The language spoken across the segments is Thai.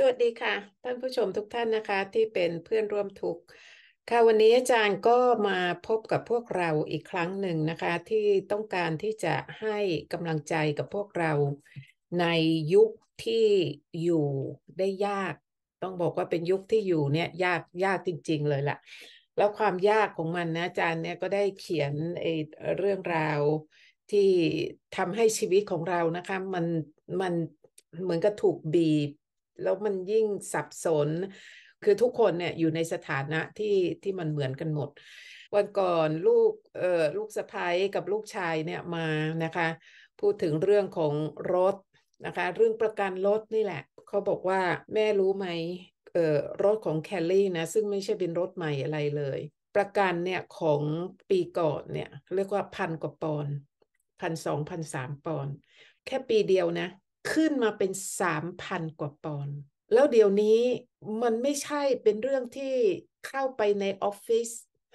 สวัสดีค่ะท่านผู้ชมทุกท่านนะคะที่เป็นเพื่อนร่วมทุกข์ค่ะวันนี้อาจารย์ก็มาพบกับพวกเราอีกครั้งหนึ่งนะคะ ที่ต้องการที่จะให้กำลังใจกับพวกเราในยุคที่อยู่ได้ยาก ต้องบอกว่าเป็นยุคที่อยู่เนี่ยยากยากจริง ๆ เลยล่ะแล้วความยากของมันนะอาจารย์เนี่ยก็ได้เขียนเรื่องราวที่ทำให้ชีวิตของเรานะคะมันมันเหมือนกับถูกบีบแล้วมันยิ่งสับสน คือทุกคนเนี่ยอยู่ในสถานะที่ที่มันเหมือนกันหมด วันก่อนลูกเอ่อลูกสะพ้ยกับลูกชายเนี่ยมานะคะ พูดถึงเรื่องของรถนะคะ เรื่องประกันรถนี่แหละเขาบอกว่าแม่รู้ไหมเอ่อรถของแคลลี่นะซึ่งไม่ใช่เป็นรถใหม่อะไรเลย ประกันเนี่ยของปีก่อนเนี่ยเรียกว่าพันกว่าปอนพันสองพันสามปอน แค่ปีเดียวนะขึ้นมาเป็นสามพันกว่าปอนด์แล้วเดี๋ยวนี้มันไม่ใช่เป็นเรื่องที่เข้าไปในออฟฟิศ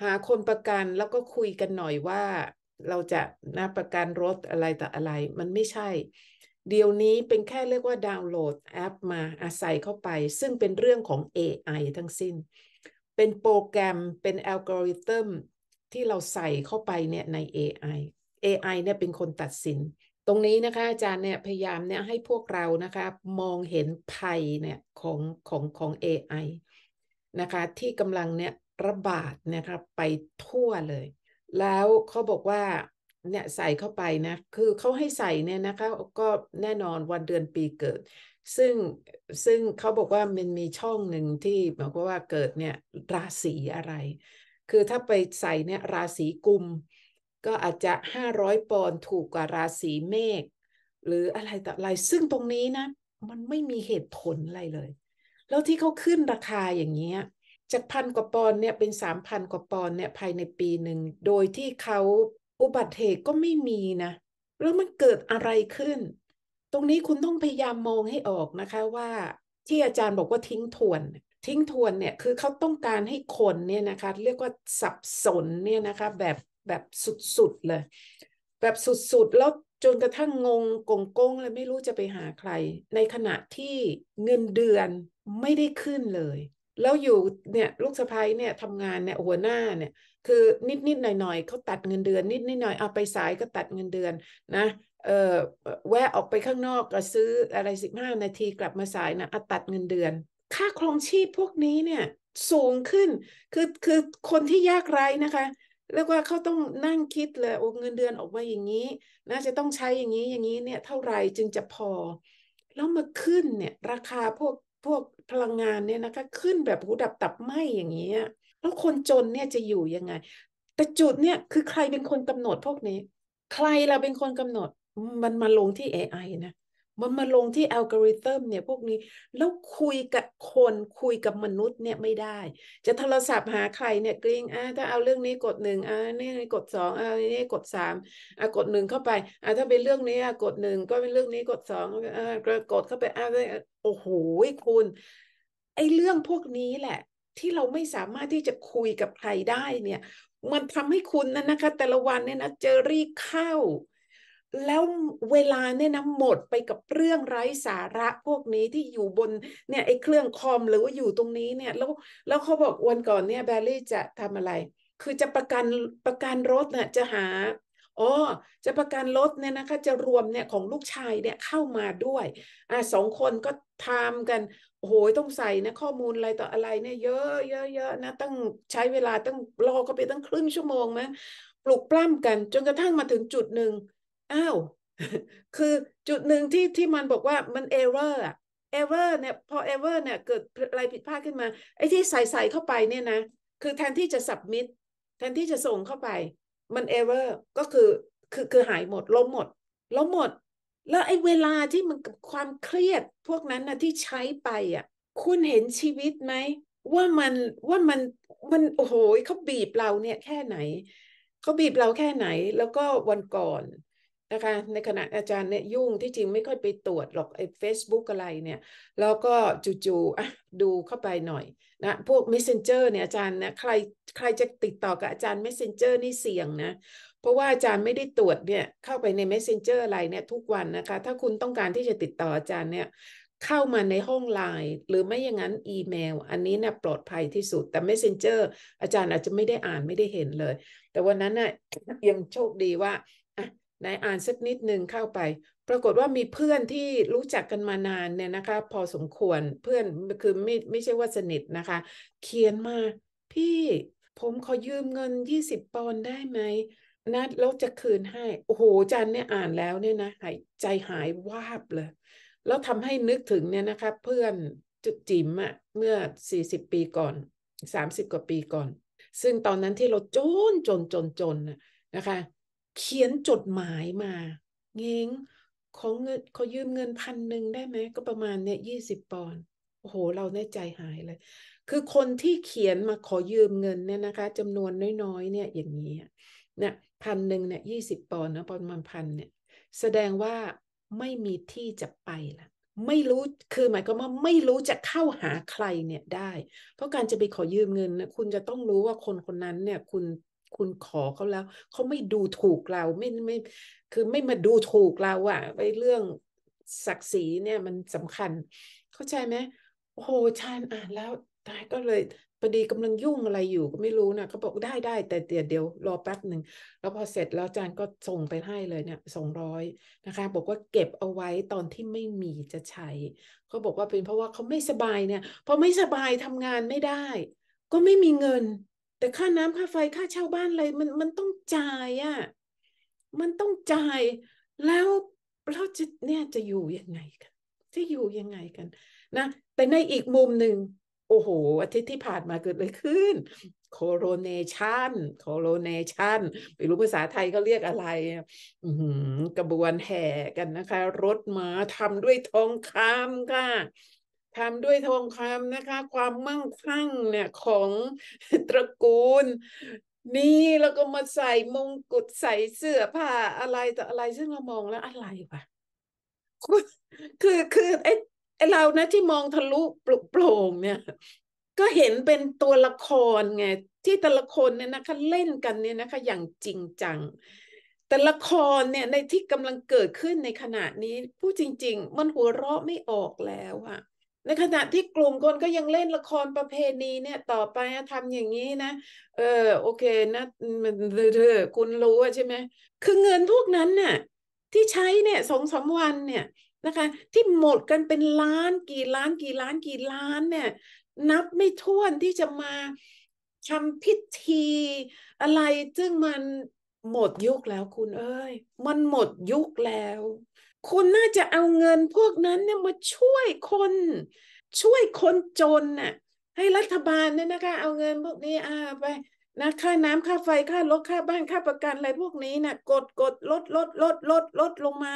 หาคนประกันแล้วก็คุยกันหน่อยว่า เราจะนาประกันรถอะไรแต่อะไร มันไม่ใช่ เดี๋ยวนี้เป็นแค่เรียกว่าดาวน์โหลดแอป มา อาศัยเข้าไป ซึ่งเป็นเรื่องของ AI ทั้งสิ้น เป็นโปรแกรมเป็นอัลกอริทึมที่เราใส่เข้าไปเนี่ยใน AI AI เนี่ยเป็นคนตัดสินตรงนี้นะคะอาจารย์เนี่ยพยายามเนี่ยให้พวกเรานะคะมองเห็นภัยเนี่ยของของของ AI นะคะที่กำลังเนี่ยระบาดนะคะไปทั่วเลย แล้วเขาบอกว่าเนี่ยใส่เข้าไปนะคือเขาให้ใส่เนี่ยนะคะก็แน่นอนวันเดือนปีเกิด ซึ่งซึ่งเขาบอกว่ามันมีช่องหนึ่งที่หมายความว่าเกิดเนี่ยราศีอะไร คือถ้าไปใส่เนี่ยราศีกุมก็อาจจะ 500 ปอนด์ถูกกว่า ราศีเมษหรืออะไร ต่ออะไรซึ่งตรงนี้นะ มันไม่มีเหตุผลอะไรเลย แล้วที่เขาขึ้นราคาอย่างเงี้ยจากพันกว่าปอนด์เนี่ยเป็นสามพันกว่าปอนด์เนี่ยภายในปีหนึ่งโดยที่เขาอุบัติเหตุก็ไม่มีนะ แล้วมันเกิดอะไรขึ้น ตรงนี้คุณต้องพยายามมองให้ออกนะคะว่า ที่อาจารย์บอกว่าทิ้งทวน ทิ้งทวนเนี่ยคือเขาต้องการให้คนเนี่ยนะคะเรียกว่าสับสนเนี่ยนะคะแบบแบบสุดๆเลย แบบสุดๆแล้วจนกระทั่งงง กงกงเลยไม่รู้จะไปหาใคร ในขณะที่เงินเดือนไม่ได้ขึ้นเลยแล้วอยู่เนี่ยลูกสะพ้ยเนี่ยทำงานเนี่ยหัวหน้าเนี่ย คือนิดนิดหน่อยหน่อยเขาตัดเงินเดือน นิดนิดหน่อยเอาไปสายก็ตัดเงินเดือนนะเออแวะออกไปข้างนอกก็ซื้ออะไรสิบห้านาทีกลับมาสายนะอตัดเงินเดือนค่าครองชีพพวกนี้เนี่ย สูงขึ้นคือคือคนที่ยากไร้นะคะเรียกว่าเขาต้องนั่งคิดเลยโอ้เงินเดือนออกมาอย่างนี้น่าจะต้องใช้อย่างนี้อย่างนี้เนี่ยเท่าไหร่จึงจะพอแล้วมาขึ้นเนี่ยราคาพวกพวกพลังงานเนี่ยนะคะขึ้นแบบหูดับตับไหมอย่างนี้แล้วคนจนเนี่ยจะอยู่ยังไง แต่จุดเนี่ยคือใครเป็นคนกำหนดพวกนี้ ใครเราเป็นคนกำหนดมันมาลงที่ AI นะมันมาลงที่อัลกอริทึมเนี่ยพวกนี้แล้วคุยกับคนคุยกับมนุษย์เนี่ยไม่ได้ จะโทรศัพท์หาใครเนี่ยกริ้งอ่าถ้าเอาเรื่องนี้กดหนึ่งอ่านี่กดสองอ่านี่กดสามอ่ากดหนึ่งเข้าไปอ่าถ้าเป็นเรื่องนี้อ่ากดหนึ่งก็เป็นเรื่องนี้กดสองอ่ากดเข้าไปอ่าโอ้โหคุณไอ้เรื่องพวกนี้แหละที่เราไม่สามารถที่จะคุยกับใครได้เนี่ย มันทำให้คุณนั่นนะคะ แต่ละวันเนี่ยนะเจอรี่เข้าแล้วเวลาเนี่ยนะหมดไปกับเรื่องไร้สาระพวกนี้ที่อยู่บนเนี่ยไอ้เครื่องคอมหรือว่าอยู่ตรงนี้เนี่ยแล้วแล้วเขาบอกวันก่อนเนี่ยแบลลี่จะทำอะไร คือจะประกันประกันรถเนี่ยจะหาอ๋อจะประกันรถเนี่ยนะคะจะรวมเนี่ยของลูกชายเนี่ยเข้ามาด้วย อ่าสองคนก็ทำกัน โอ้โหต้องใส่นะข้อมูลอะไรต่ออะไรเนี่ยเยอะเยอะเยอะนะ ต้องใช้เวลาต้องรอก็ไปตั้งครึ่งชั่วโมงนะปลุกปล้ำกัน จนกระทั่งมาถึงจุดหนึ่งอ้าว คือจุดหนึ่งที่ที่มันบอกว่ามันเอเวอร์อะเอเวอร์เนี่ยพอเอเวอร์เนี่ยเกิดอะไรผิดพลาดขึ้นมาไอ้ที่ใส่ใส่เข้าไปเนี่ยนะ คือแทนที่จะสับมิดแทนที่จะส่งเข้าไป มันเอเวอร์ก็คือคือคือหายหมดล้มหมดล้มหมด แล้วไอ้เวลาที่มันความเครียดพวกนั้นนะที่ใช้ไปอ่ะ คุณเห็นชีวิตไหม ว่ามันว่ามันมันโอ้โหเขาบีบเราเนี่ยแค่ไหนเขาบีบเราแค่ไหน แล้วก็วันก่อนนะคะในขณะอาจารย์เนี่ยยุ่งที่จริงไม่ค่อยไปตรวจหรอกไอ้เฟซบุ๊กอะไรเนี่ยแล้วก็จู่ๆอ่ะดูเข้าไปหน่อยนะพวก Messenger เนี่ยอาจารย์นะใครใครจะติดต่อกับอาจารย์ Messenger นี่เสี่ยงนะ เพราะว่าอาจารย์ไม่ได้ตรวจเนี่ยเข้าไปใน Messenger อะไรเนี่ยทุกวันนะคะถ้าคุณต้องการที่จะติดต่ออาจารย์เนี่ยเข้ามาในห้องไลน์หรือไม่อย่างนั้นอีเมลอันนี้นะ่ะปลอดภัยที่สุด แต่ Messenger อาจารย์อาจจะไม่ได้อ่านไม่ได้เห็นเลย แต่วันนั้นนะ่ะยังโชคดีว่านายอ่านสักนิดหนึ่งเข้าไปปรากฏว่ามีเพื่อนที่รู้จักกันมานานเนี่ยนะคะ พอสมควรเพื่อนคือไม่ไม่ใช่ว่าสนิทนะคะ เขียนมาพี่ผมขอยืมเงินยี่สิบปอนได้ไหมนัดแล้วจะคืนให้โอ้โหจันเนี่ยอ่านแล้วเนี่ยนะหายใจหายวาบเลยแล้วทำให้นึกถึงเนี่ยนะคะเพื่อนจุจิมอะเมื่อสี่สิบปีก่อนสามสิบกว่าปีก่อนซึ่งตอนนั้นที่เราจนจนจนจนนะคะเขียนจดหมายมาเง้งขอเงินขอยืมเงินพันหนึ่งได้ไหมก็ประมาณเนี่ยยี่สิบปอนด์โอ้โห เราแน่ใจหายเลย คือคนที่เขียนมาขอยืมเงินเนี่ยนะคะจำนวนน้อยๆเนี่ยอย่างนี้เนี่ยพันหนึ่งเนี่ยยี่สิบปอนด์นะประมาณพันเนี่ย แสดงว่าไม่มีที่จะไปละไม่รู้คือหมายความว่าไม่รู้จะเข้าหาใครเนี่ยได้ เพราะการจะไปขอยืมเงินนะคุณจะต้องรู้ว่าคนคนนั้นเนี่ยคุณคุณขอเขาแล้ว เขาไม่ดูถูกเราไม่ไม่คือไม่มาดูถูกเราอะไปเรื่องศักดิ์ศรีเนี่ยมันสำคัญ เข้าใจไหมโอ้โหชาญอ่านแล้วตายก็เลยพอดีกำลังยุ่งอะไรอยู่ก็ไม่รู้นะเขาบอกได้ได้แต่เดี๋ยวเดี๋ยวรอแป๊บหนึ่งแล้วพอเสร็จแล้วอาจารย์ก็ส่งไปให้เลยเนี่ยสองร้อยนะคะ บอกว่าเก็บเอาไว้ตอนที่ไม่มีจะใช้เขาบอกว่าเป็นเพราะว่าเขาไม่สบายเนี่ยพอไม่สบายทำงานไม่ได้ ก็ไม่มีเงินแต่ค่าน้ำค่าไฟค่าเช่าบ้านอะไรมันมันต้องจ่ายอะ่ะมันต้องจ่าย แล้วเราจะเนี่ยจะอยู่ยังไงกัน จะอยู่ยังไงกันนะแต่ในอีกมุมหนึ่งโอ้โหอาทิตย์ที่ผ่านมาเกิดอะไรขึ้น โคโรเนชันโคโรเนชันไม่รู้ภาษาไทยเขาเรียกอะไรกระบวนแห่กันนะคะ รถม้าทำด้วยทองคำค่ะทำด้วยทองคำนะคะ ความมั่งคั่งเนี่ยของตระกูล นี่แล้วก็มาใส่มงกุฎใส่เสื้อผ้าอะไรต่ออะไรซึ่งเรามองแล้วอะไรวะคือคือไอ้ไอ้เรานะที่มองทะลุปลุกโปร่งเนี่ย ก็เห็นเป็นตัวละครไงที่แต่ละคนเนี่ยนะคะเล่นกันเนี่ยนะคะ อย่างจริงจัง แต่ละครเนี่ยในที่กำลังเกิดขึ้นในขณะนี้ผู้จริง ๆ มันหัวเราะไม่ออกแล้วอะในขณะที่กลุ่มคนก็ยังเล่นละครประเพณีเนี่ย ต่อไปทำอย่างนี้นะ เออโอเคนะมันเธอคุณรู้ใช่ไหมคือเงินพวกนั้นเนี่ยที่ใช้เนี่ยสองสามวันเนี่ยนะคะ ที่หมดกันเป็นล้าน กี่ล้านกี่ล้านกี่ล้านเนี่ย นับไม่ถ้วนที่จะมาทำพิธีอะไรซึ่งมันหมดยุคแล้วคุณเอ้ยมันหมดยุคแล้วคุณน่าจะเอาเงินพวกนั้นเนี่ยมาช่วยคน ช่วยคนจนน่ะให้รัฐบาลเนี่ยนะคะ เอาเงินพวกนี้อ่าไปนะค่าน้ำค่าไฟค่ารถค่าบ้านค่าประกันอะไรพวกนี้นะ่ะ กดกดลดลด ลด ลดลดลงมา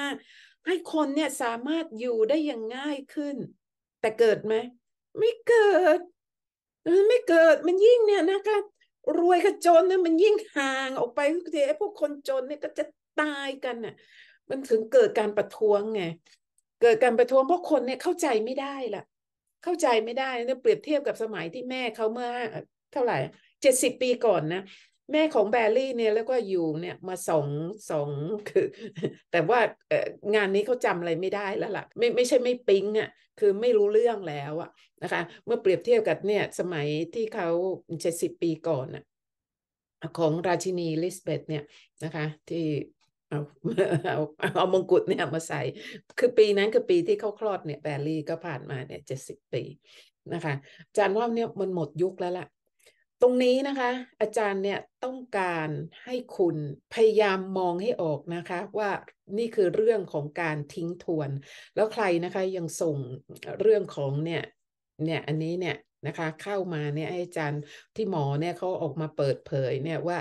ให้คนเนี่ยสามารถอยู่ได้อย่างง่ายขึ้น แต่เกิดไหมไม่เกิดมันไม่เกิดมันยิ่งเนี่ยนะคะรวยกับจนเนี่ยมันยิ่งห่างออกไปทุกทีไอ้พวกคนจนเนี่ยก็จะตายกันน่ะมันถึงเกิดการประท้วงไง เกิดการประท้วงเพราะคนเนี่ยเข้าใจไม่ได้ล่ะ เข้าใจไม่ได้เนี่ยเปรียบเทียบกับสมัยที่แม่เขาเมื่อเท่าไหร่เจ็ดสิบปีก่อนนะ แม่ของแบรี่เนี่ยแล้วก็อยู่เนี่ยมาสองสองคือ แต่ว่างานนี้เขาจำอะไรไม่ได้แล้วล่ะ ไม่ไม่ใช่ไม่ปิ๊งอะ่ะ คือไม่รู้เรื่องแล้วอะนะคะ เมื่อเปรียบเทียบกับเนี่ย สมัยที่เขาเจ็ดสิบปีก่อนอ่ะของราชินีลิสเบตเนี่ยนะคะ ที่เอาเอาเอามงกุฎเนี่ยมาใส่คือปีนั้นคือปีที่เขาคลอดเนี่ยแบรลี่ก็ผ่านมาเนี่ยเจ็ดสิบปี นะคะ อาจารย์ว่าเนี่ยมันหมดยุคแล้วล่ะ ตรงนี้นะคะ อาจารย์เนี่ย ต้องการให้คุณพยายามมองให้ออกนะคะ ว่านี่คือเรื่องของการทิ้งทวน แล้วใครนะคะยังส่งเรื่องของเนี่ย เนี่ยอันนี้เนี่ยนะคะ เข้ามาเนี่ยอาจารย์ที่หมอเนี่ยเขาออกมาเปิดเผยเนี่ยว่า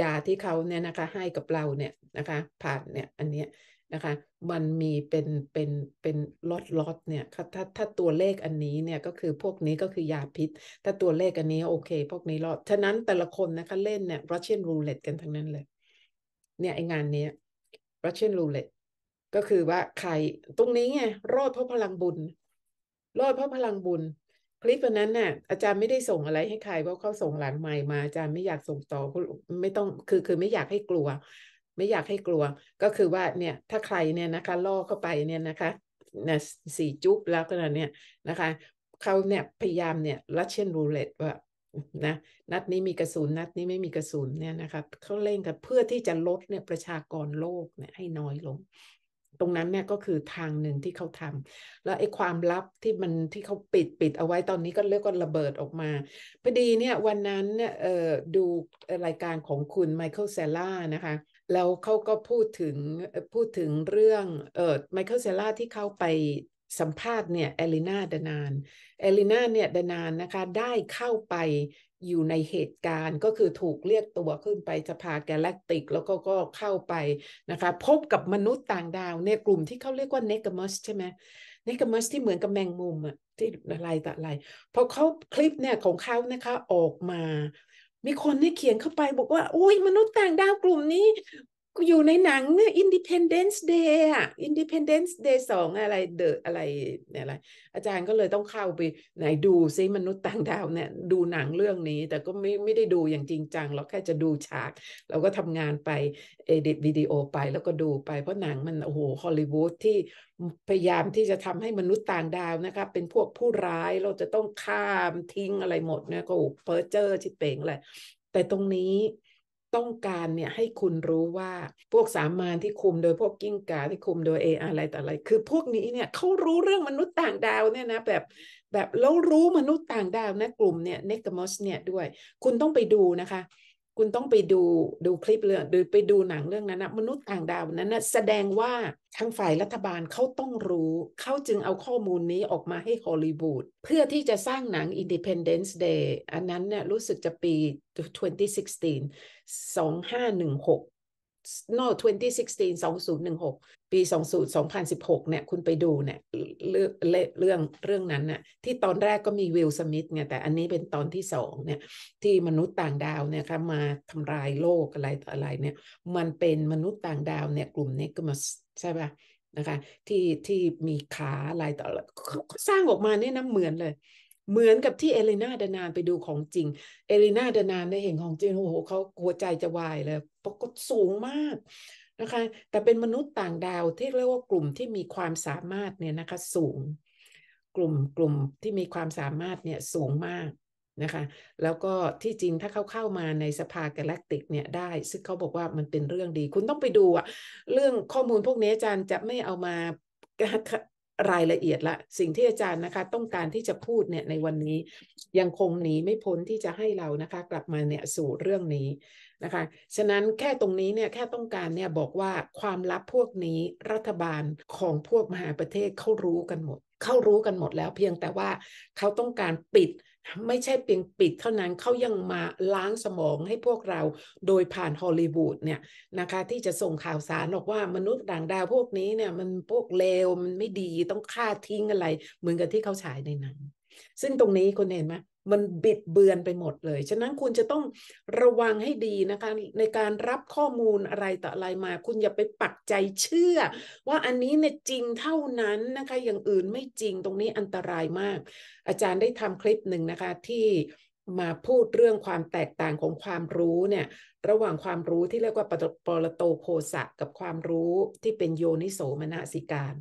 ยาที่เขาเนี่ยนะคะ ให้กับเราเนี่ยนะคะ ผ่านเนี่ยอันเนี้ยนะคะ มันมีเป็นเป็นเป็นล็อตล็อตเนี่ยถ้าถ้าตัวเลขอันนี้เนี่ยก็คือพวกนี้ก็คือยาพิษ ถ้าตัวเลขอันนี้ โอเคพวกนี้ลอด ฉะนั้นแต่ละคนนะคะเล่นเนี่ยรัสเชนรูเล็ตกันทั้งนั้นเลย เนี่ยไองานนี้รัสเชนรูเล็ตก็คือว่าใครตรงนี้ไงรอดเพราะพลังบุญ รอดเพราะพลังบุญคลิปวันนั้นน่ะอาจารย์ไม่ได้ส่งอะไรให้ใครเพราะเขาส่งหลังใหม่มาอาจารย์ไม่อยากส่งต่อไม่ต้องคือคือไม่อยากให้กลัว ไม่อยากให้กลัว ก็คือว่าเนี่ยถ้าใครเนี่ยนะคะล่อเข้าไปเนี่ยนะคะนะสี่จุ๊บแล้วก็เนี่ยนะคะเขาเนี่ยพยายามเนี่ยรัชเชนรูเล็ตว่านะนัดนี้มีกระสุนนัดนี้ไม่มีกระสุนเนี่ยนะคะเขาเล่นกันเพื่อที่จะลดเนี่ยประชากรโลกเนี่ยให้น้อยลงตรงนั้นเนี่ยก็คือทางหนึ่งที่เขาทำแล้วไอ้ความลับที่มันที่เขาปิดปิดเอาไว้ตอนนี้ก็เรียกว่าระเบิดออกมา พอดีเนี่ยวันนั้นเนี่ยดูรายการของคุณไมเคิลเซล่านะคะ แล้วเขาก็พูดถึงพูดถึงเรื่องเออไมเคิลเซล่าที่เขาไปสัมภาษณ์เนี่ยเอลินาดานานเอลินาเนี่ยดานานนะคะได้เข้าไปอยู่ในเหตุการณ์ก็คือถูกเรียกตัวขึ้นไปสภากาแล็กติก แล้วก็ก็เข้าไปนะคะ พบกับมนุษย์ต่างดาวเน่กลุ่มที่เขาเรียกว่าเนกามัสใช่ไหมเนกามัสที่เหมือนกับแมงมุมอะที่อะไรต่ออะไรพอเขาคลิปเนี่ยของเขานะคะออกมา มีคนได้เขียนเข้าไปบอกว่าโอ้ยมนุษย์ต่างดาวกลุ่มนี้กูอยู่ในหนังเนี่ย Independence Day ออะ Independence Day สองอะไรเดอะอะไรเนี่ยอะไรอาจารย์ก็เลยต้องเข้าไปไหนดูซิมนุษย์ต่างดาวเนี่ยดูหนังเรื่องนี้แต่ก็ไม่ไม่ได้ดูอย่างจริงจังเราแค่จะดูฉาก เราก็ทำงานไป เอดิตวิดีโอไป แล้วก็ดูไปเพราะหนังมัน โอ้โหฮอลลีวูดที่ พยายามที่จะทำให้มนุษย์ต่างดาวนะคะเป็นพวกผู้ร้ายเราจะต้องข้าม ทิ้งอะไรหมดเนี่ยก็เพอร์เจอร์ชิเปงแหละแต่ตรงนี้ต้องการเนี่ยให้คุณรู้ว่าพวกสามานที่คุมโดยพวกกิ้งกาที่คุมโดยเออะไรแต่อะไร คือพวกนี้เนี่ยเขารู้เรื่องมนุษย์ต่างดาวเนี่ยนะแบบแบบแล้วรู้มนุษย์ต่างดาวนะกลุ่มเนี่ยเนกามอสเนี่ยด้วยคุณต้องไปดูนะคะคุณต้องไปดูดูคลิปเรื่องหรือไปดูหนังเรื่องนั้นนะมนุษย์ต่างดาวนั้นนะแสดงว่าทางฝ่ายรัฐบาลเขาต้องรู้ เขาจึงเอาข้อมูลนี้ออกมาให้ฮอลลีวูดเพื่อที่จะสร้างหนัง Independence Day อันนั้นเนี่ยรู้สึกจะปี 2016 2516 no 2016 2016 ปี 20 2016 เนี่ย คุณไปดูเนี่ย เรื่องเรื่องเรื่องนั้นน่ะที่ตอนแรกก็มีวิลสมิธไงแต่อันนี้เป็นตอนที่สองเนี่ย ที่มนุษย์ต่างดาวเนี่ยค่ะมาทำลายโลกอะไรอะไรเนี่ย มันเป็นมนุษย์ต่างดาวเนี่ยกลุ่มนี้ก็มา ใช่ป่ะนะคะ ที่ที่มีขาอะไรต่อเขาสร้างออกมาเนี่ยน้ำเหมือนเลยเหมือนกับที่เอเลนาดานานไปดูของจริง เอเลนาดานานได้เห็นของจริงโอ้โหเขาหัวใจจะวายเลยปกตสูงมากนะคะ แต่เป็นมนุษย์ต่างดาวที่เรียกว่ากลุ่มที่มีความสามารถเนี่ยนะคะสูงกลุ่มกลุ่มที่มีความสามารถเนี่ยสูงมากนะคะ แล้วก็ที่จริงถ้าเขาเข้ามาในสภากาแล็กติกเนี่ยได้ ซึ่งเขาบอกว่ามันเป็นเรื่องดี คุณต้องไปดูอะเรื่องข้อมูลพวกนี้อาจารย์ จะไม่เอามารายละเอียดละ สิ่งที่อาจารย์นะคะ ต้องการที่จะพูดเนี่ยในวันนี้ ยังคงหนีไม่พ้นที่จะให้เรานะคะ กลับมาเนี่ยสู่เรื่องนี้นะคะ ฉะนั้นแค่ตรงนี้เนี่ยแค่ต้องการเนี่ยบอกว่าความลับพวกนี้รัฐบาลของพวกมหาประเทศเขารู้กันหมด เขารู้กันหมดแล้วเพียงแต่ว่าเขาต้องการปิดไม่ใช่เพียงปิดเท่านั้น เขายังมาล้างสมองให้พวกเราโดยผ่านฮอลลีวูดเนี่ยนะคะที่จะส่งข่าวสารออกว่ามนุษย์ด่างดาวพวกนี้เนี่ยมันพวกเลวมันไม่ดีต้องฆ่าทิ้งอะไร เหมือนกับที่เขาฉายในหนัง ซึ่งตรงนี้คนเห็นไหมมันบิดเบือนไปหมดเลย ฉะนั้นคุณจะต้องระวังให้ดีนะคะในการรับข้อมูลอะไรต่ออะไรมา คุณอย่าไปปักใจเชื่อ ว่าอันนี้เนี่ยจริงเท่านั้นนะคะ อย่างอื่นไม่จริงตรงนี้อันตรายมาก อาจารย์ได้ทำคลิปหนึ่งนะคะ ที่มาพูดเรื่องความแตกต่างของความรู้เนี่ยระหว่างความรู้ที่เรียกว่าปรโตโพสะกับความรู้ที่เป็นโยนิโสมนสิการ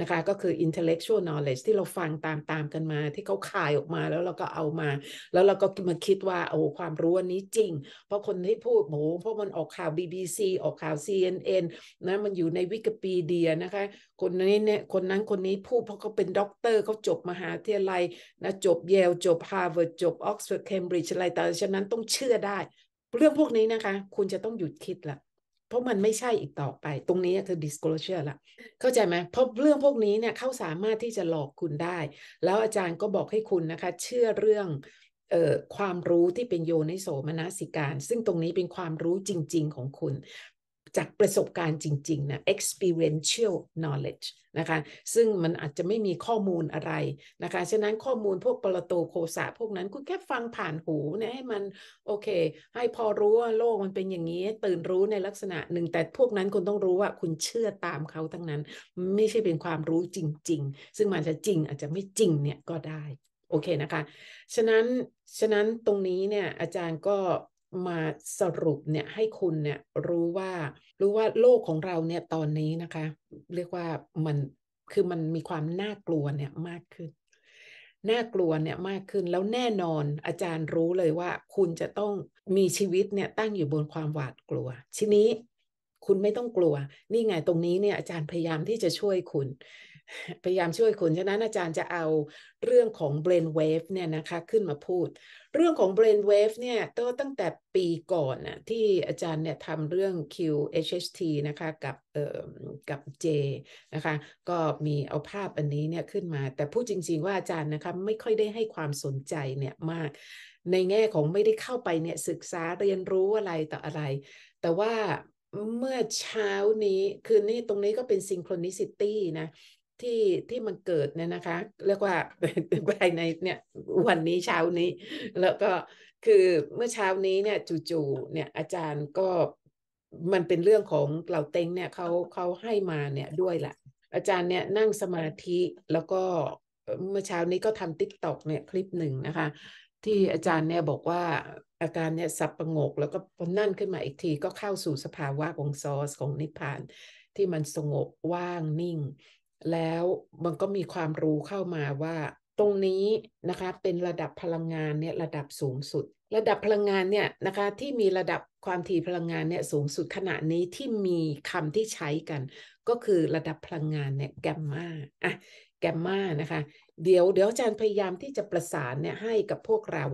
นะคะ ก็คือ intellectual knowledge ที่เราฟังตามตามกันมา ที่เขาขายออกมาแล้วเราก็เอามา แล้วเราก็มาคิดว่าโอ้ความรู้อันนี้จริง เพราะคนที่พูดโอ้เพราะมันออกข่าว BBC ออกข่าว CNN นะมันอยู่ในวิกิปีเดียนะคะคนนี้เนี่ยคนนั้นคนนี้พูด เพราะเขาเป็นด็อกเตอร์เขาจบมหาวิทยาลัยนะจบเยลจบฮาร์วาร์ดจบออกซฟอร์ดเคมบริดจ์อะไรแต่ฉะนั้นต้องเชื่อได้เรื่องพวกนี้นะคะ คุณจะต้องหยุดคิดละเพราะมันไม่ใช่อีกต่อไป ตรงนี้คือ disclosure ละ เข้าใจไหมเพราะเรื่องพวกนี้เนี่ยเขาสามารถที่จะหลอกคุณได้ แล้วอาจารย์ก็บอกให้คุณนะคะ เชื่อเรื่องออความรู้ที่เป็นโยนิโสมนสิการ ซึ่งตรงนี้เป็นความรู้จริง ๆของคุณจากประสบการณ์จริงๆนะ experiential knowledge นะคะ ซึ่งมันอาจจะไม่มีข้อมูลอะไรนะคะ ฉะนั้นข้อมูลพวกปรโตโคสะพวกนั้นคุณแค่ฟังผ่านหูนะให้มันโอเค ให้พอรู้ว่าโลกมันเป็นอย่างนี้ ตื่นรู้ในลักษณะหนึ่งแต่พวกนั้นคุณต้องรู้ว่าคุณเชื่อตามเขาทั้งนั้น ไม่ใช่เป็นความรู้จริง ๆ ซึ่งมันจะจริงอาจจะไม่จริงเนี่ยก็ได้โอเคนะคะ ฉะนั้น ฉะนั้นตรงนี้เนี่ยอาจารย์ก็มาสรุปเนี่ยให้คุณเนี่ยรู้ว่ารู้ว่าโลกของเราเนี่ยตอนนี้นะคะ เรียกว่ามันคือมันมีความน่ากลัวเนี่ยมากขึ้น น่ากลัวเนี่ยมากขึ้นแล้วแน่นอนอาจารย์รู้เลยว่า คุณจะต้องมีชีวิตเนี่ยตั้งอยู่บนความหวาดกลัวทีนี้คุณไม่ต้องกลัว นี่ไงตรงนี้เนี่ยอาจารย์พยายามที่จะช่วยคุณพยายามช่วยคุณ ฉะนั้นอาจารย์จะเอาเรื่องของ brain wave เนี่ยนะคะขึ้นมาพูด เรื่องของ brain wave เนี่ยตั้งแต่ปีก่อนนะที่อาจารย์เนี่ยทำเรื่อง q h s t นะคะ กับเอ่อกับ J นะคะก็มีเอาภาพอันนี้เนี่ยขึ้นมา แต่พูดจริง ๆ ว่าอาจารย์นะคะไม่ค่อยได้ให้ความสนใจเนี่ยมาก ในแง่ของไม่ได้เข้าไปเนี่ยศึกษาเรียนรู้อะไรต่ออะไร แต่ว่าเมื่อเช้านี้คืนนี้ตรงนี้ก็เป็นซิงโครนิซิตี้นะที่ ที่มันเกิด เนี่ยนะคะ เรียกว่าภายในเนี่ยวันนี้เช้านี้ แล้วก็คือเมื่อเช้านี้เนี่ยจู่ๆเนี่ยอาจารย์ก็มันเป็นเรื่องของเรล่าเต็งเนี่ยเขาเขาให้มาเนี่ยด้วยแหละ อาจารย์เนี่ยนั่งสมาธิแล้วก็เมื่อเช้านี้ก็ทำติ๊กตอกเนี่ยคลิปหนึ่งนะคะ ที่อาจารย์เนี่ยบอกว่าอาการเนี่ยสับประงก แล้วก็พนั่นขึ้นมาอีกที ก็เข้าสู่สภาวะของซอสของนิพพาน ที่มันสงบว่างนิ่งแล้วมันก็มีความรู้เข้ามาว่าตรงนี้นะคะเป็นระดับพลังงานเนี่ย ระดับสูงสุด ระดับพลังงานเนี่ย นะคะ ที่มีระดับความถี่พลังงานเนี่ยสูงสุดขณะนี้ที่มีคำที่ใช้กัน ก็คือระดับพลังงานเนี่ย แกมมาอ่ะแกมมานะคะ เดี๋ยวเดี๋ยวอาจารย์พยายามที่จะประสานเนี่ยให้กับพวกเรา